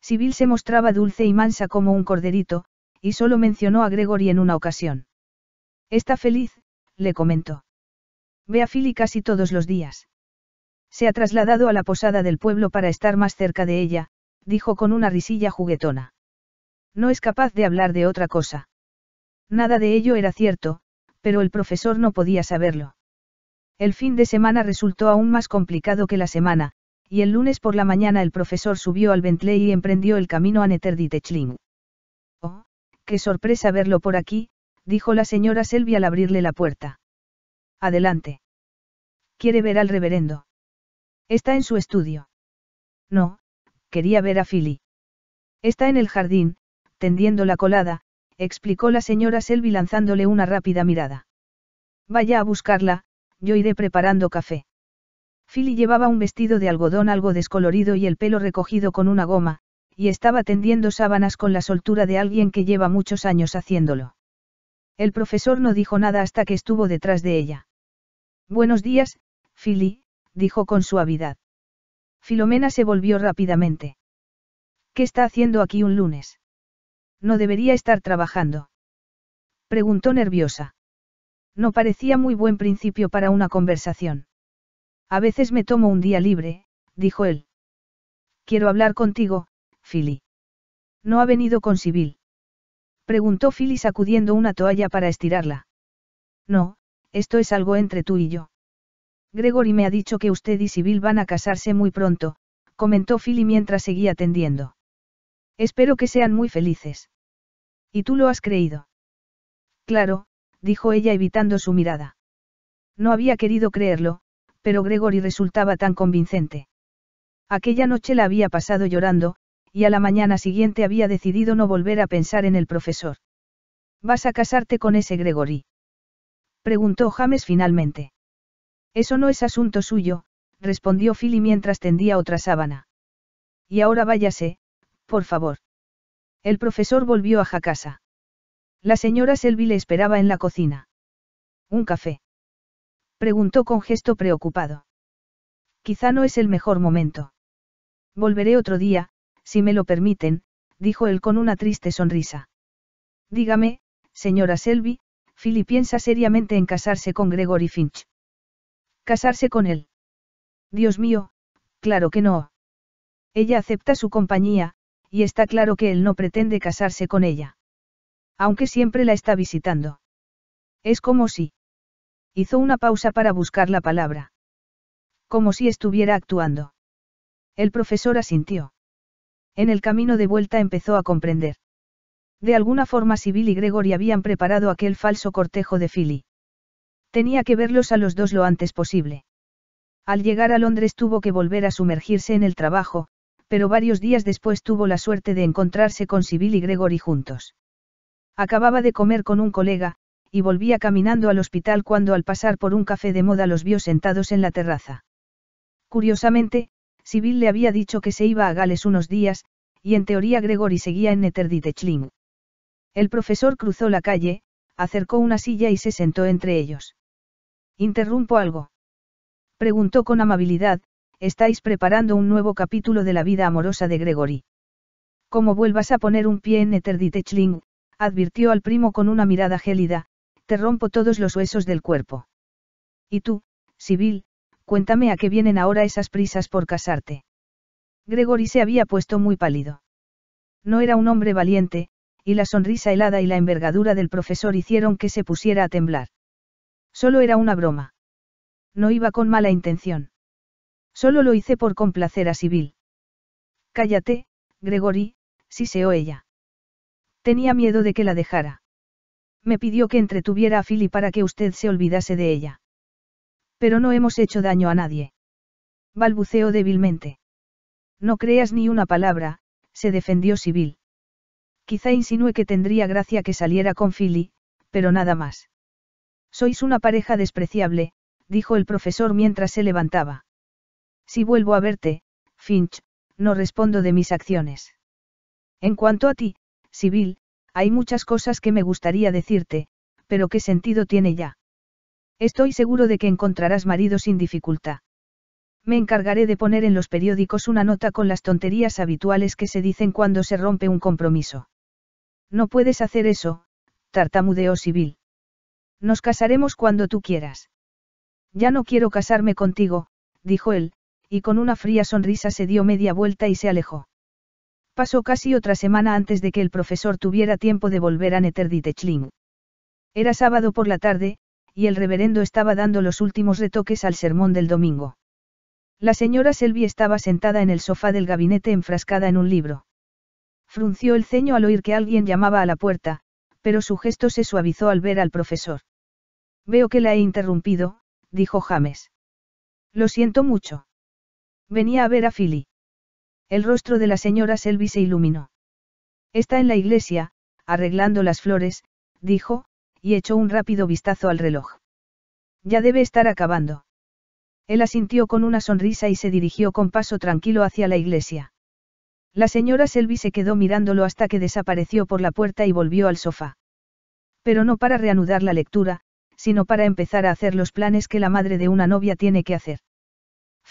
Sibyl se mostraba dulce y mansa como un corderito, y solo mencionó a Gregory en una ocasión. Está feliz, le comentó. Ve a Philly casi todos los días. Se ha trasladado a la posada del pueblo para estar más cerca de ella, dijo con una risilla juguetona. No es capaz de hablar de otra cosa. Nada de ello era cierto, pero el profesor no podía saberlo. El fin de semana resultó aún más complicado que la semana, y el lunes por la mañana el profesor subió al Bentley y emprendió el camino a Netterditechling. Oh, qué sorpresa verlo por aquí, dijo la señora Selby al abrirle la puerta. Adelante. Quiere ver al reverendo. Está en su estudio. No, quería ver a Philly. Está en el jardín, tendiendo la colada, explicó la señora Selby lanzándole una rápida mirada. Vaya a buscarla, yo iré preparando café. Philly llevaba un vestido de algodón algo descolorido y el pelo recogido con una goma, y estaba tendiendo sábanas con la soltura de alguien que lleva muchos años haciéndolo. El profesor no dijo nada hasta que estuvo detrás de ella. Buenos días, Philly, dijo con suavidad. Filomena se volvió rápidamente. ¿Qué está haciendo aquí un lunes? No debería estar trabajando. Preguntó nerviosa. No parecía muy buen principio para una conversación. A veces me tomo un día libre, dijo él. Quiero hablar contigo, Philly. ¿No ha venido con Sibyl? Preguntó Philly sacudiendo una toalla para estirarla. No, esto es algo entre tú y yo. Gregory me ha dicho que usted y Sibyl van a casarse muy pronto, comentó Philly mientras seguía atendiendo. Espero que sean muy felices. ¿Y tú lo has creído? Claro, dijo ella evitando su mirada. No había querido creerlo, pero Gregory resultaba tan convincente. Aquella noche la había pasado llorando, y a la mañana siguiente había decidido no volver a pensar en el profesor. ¿Vas a casarte con ese Gregory? preguntó James finalmente. Eso no es asunto suyo, respondió Philly mientras tendía otra sábana. Y ahora váyase, por favor. El profesor volvió a Jacasa. La señora Selby le esperaba en la cocina. ¿Un café? Preguntó con gesto preocupado. Quizá no es el mejor momento. Volveré otro día, si me lo permiten, dijo él con una triste sonrisa. Dígame, señora Selby, Philly piensa seriamente en casarse con Gregory Finch. ¿Casarse con él? Dios mío, claro que no. Ella acepta su compañía, y está claro que él no pretende casarse con ella. Aunque siempre la está visitando. Es como si. Hizo una pausa para buscar la palabra. Como si estuviera actuando. El profesor asintió. En el camino de vuelta empezó a comprender. De alguna forma Sibyl y Gregory habían preparado aquel falso cortejo de Philly. Tenía que verlos a los dos lo antes posible. Al llegar a Londres tuvo que volver a sumergirse en el trabajo, pero varios días después tuvo la suerte de encontrarse con Sibyl y Gregory juntos. Acababa de comer con un colega, y volvía caminando al hospital cuando al pasar por un café de moda los vio sentados en la terraza. Curiosamente, Sibyl le había dicho que se iba a Gales unos días, y en teoría Gregory seguía en Netterditechling. El profesor cruzó la calle, acercó una silla y se sentó entre ellos. ¿Interrumpo algo? Preguntó con amabilidad, estáis preparando un nuevo capítulo de la vida amorosa de Gregory. ¿Cómo vuelvas a poner un pie en Netterditechling, advirtió al primo con una mirada gélida, te rompo todos los huesos del cuerpo. Y tú, civil, cuéntame a qué vienen ahora esas prisas por casarte. Gregory se había puesto muy pálido. No era un hombre valiente, y la sonrisa helada y la envergadura del profesor hicieron que se pusiera a temblar. Solo era una broma. No iba con mala intención. Solo lo hice por complacer a civil. Cállate, Gregory, siseó ella. Tenía miedo de que la dejara. Me pidió que entretuviera a Philly para que usted se olvidase de ella. Pero no hemos hecho daño a nadie. Balbuceó débilmente. No creas ni una palabra, se defendió civil. Quizá insinué que tendría gracia que saliera con Philly, pero nada más. Sois una pareja despreciable, dijo el profesor mientras se levantaba. Si vuelvo a verte, Finch, no respondo de mis acciones. En cuanto a ti, Civil, hay muchas cosas que me gustaría decirte, pero ¿qué sentido tiene ya? Estoy seguro de que encontrarás marido sin dificultad. Me encargaré de poner en los periódicos una nota con las tonterías habituales que se dicen cuando se rompe un compromiso. No puedes hacer eso, tartamudeó Civil. Nos casaremos cuando tú quieras. Ya no quiero casarme contigo, dijo él, y con una fría sonrisa se dio media vuelta y se alejó. Pasó casi otra semana antes de que el profesor tuviera tiempo de volver a Neterditechling. Era sábado por la tarde, y el reverendo estaba dando los últimos retoques al sermón del domingo. La señora Selby estaba sentada en el sofá del gabinete enfrascada en un libro. Frunció el ceño al oír que alguien llamaba a la puerta, pero su gesto se suavizó al ver al profesor. Veo que la he interrumpido, dijo James. Lo siento mucho. Venía a ver a Philly. El rostro de la señora Selby se iluminó. Está en la iglesia, arreglando las flores, dijo, y echó un rápido vistazo al reloj. Ya debe estar acabando. Él asintió con una sonrisa y se dirigió con paso tranquilo hacia la iglesia. La señora Selby se quedó mirándolo hasta que desapareció por la puerta y volvió al sofá. Pero no para reanudar la lectura, sino para empezar a hacer los planes que la madre de una novia tiene que hacer.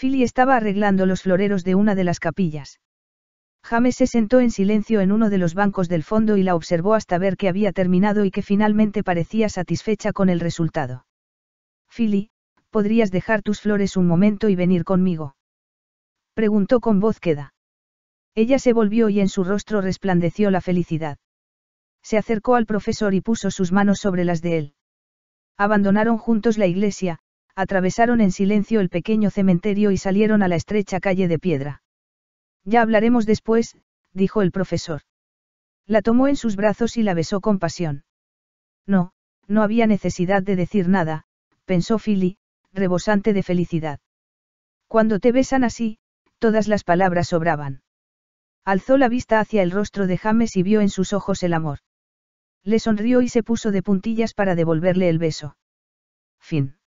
Philly estaba arreglando los floreros de una de las capillas. James se sentó en silencio en uno de los bancos del fondo y la observó hasta ver que había terminado y que finalmente parecía satisfecha con el resultado. Philly, ¿podrías dejar tus flores un momento y venir conmigo? Preguntó con voz queda. Ella se volvió y en su rostro resplandeció la felicidad. Se acercó al profesor y puso sus manos sobre las de él. Abandonaron juntos la iglesia, atravesaron en silencio el pequeño cementerio y salieron a la estrecha calle de piedra. Ya hablaremos después, dijo el profesor. La tomó en sus brazos y la besó con pasión. No, no había necesidad de decir nada, pensó Philly, rebosante de felicidad. Cuando te besan así, todas las palabras sobraban. Alzó la vista hacia el rostro de James y vio en sus ojos el amor. Le sonrió y se puso de puntillas para devolverle el beso. Fin.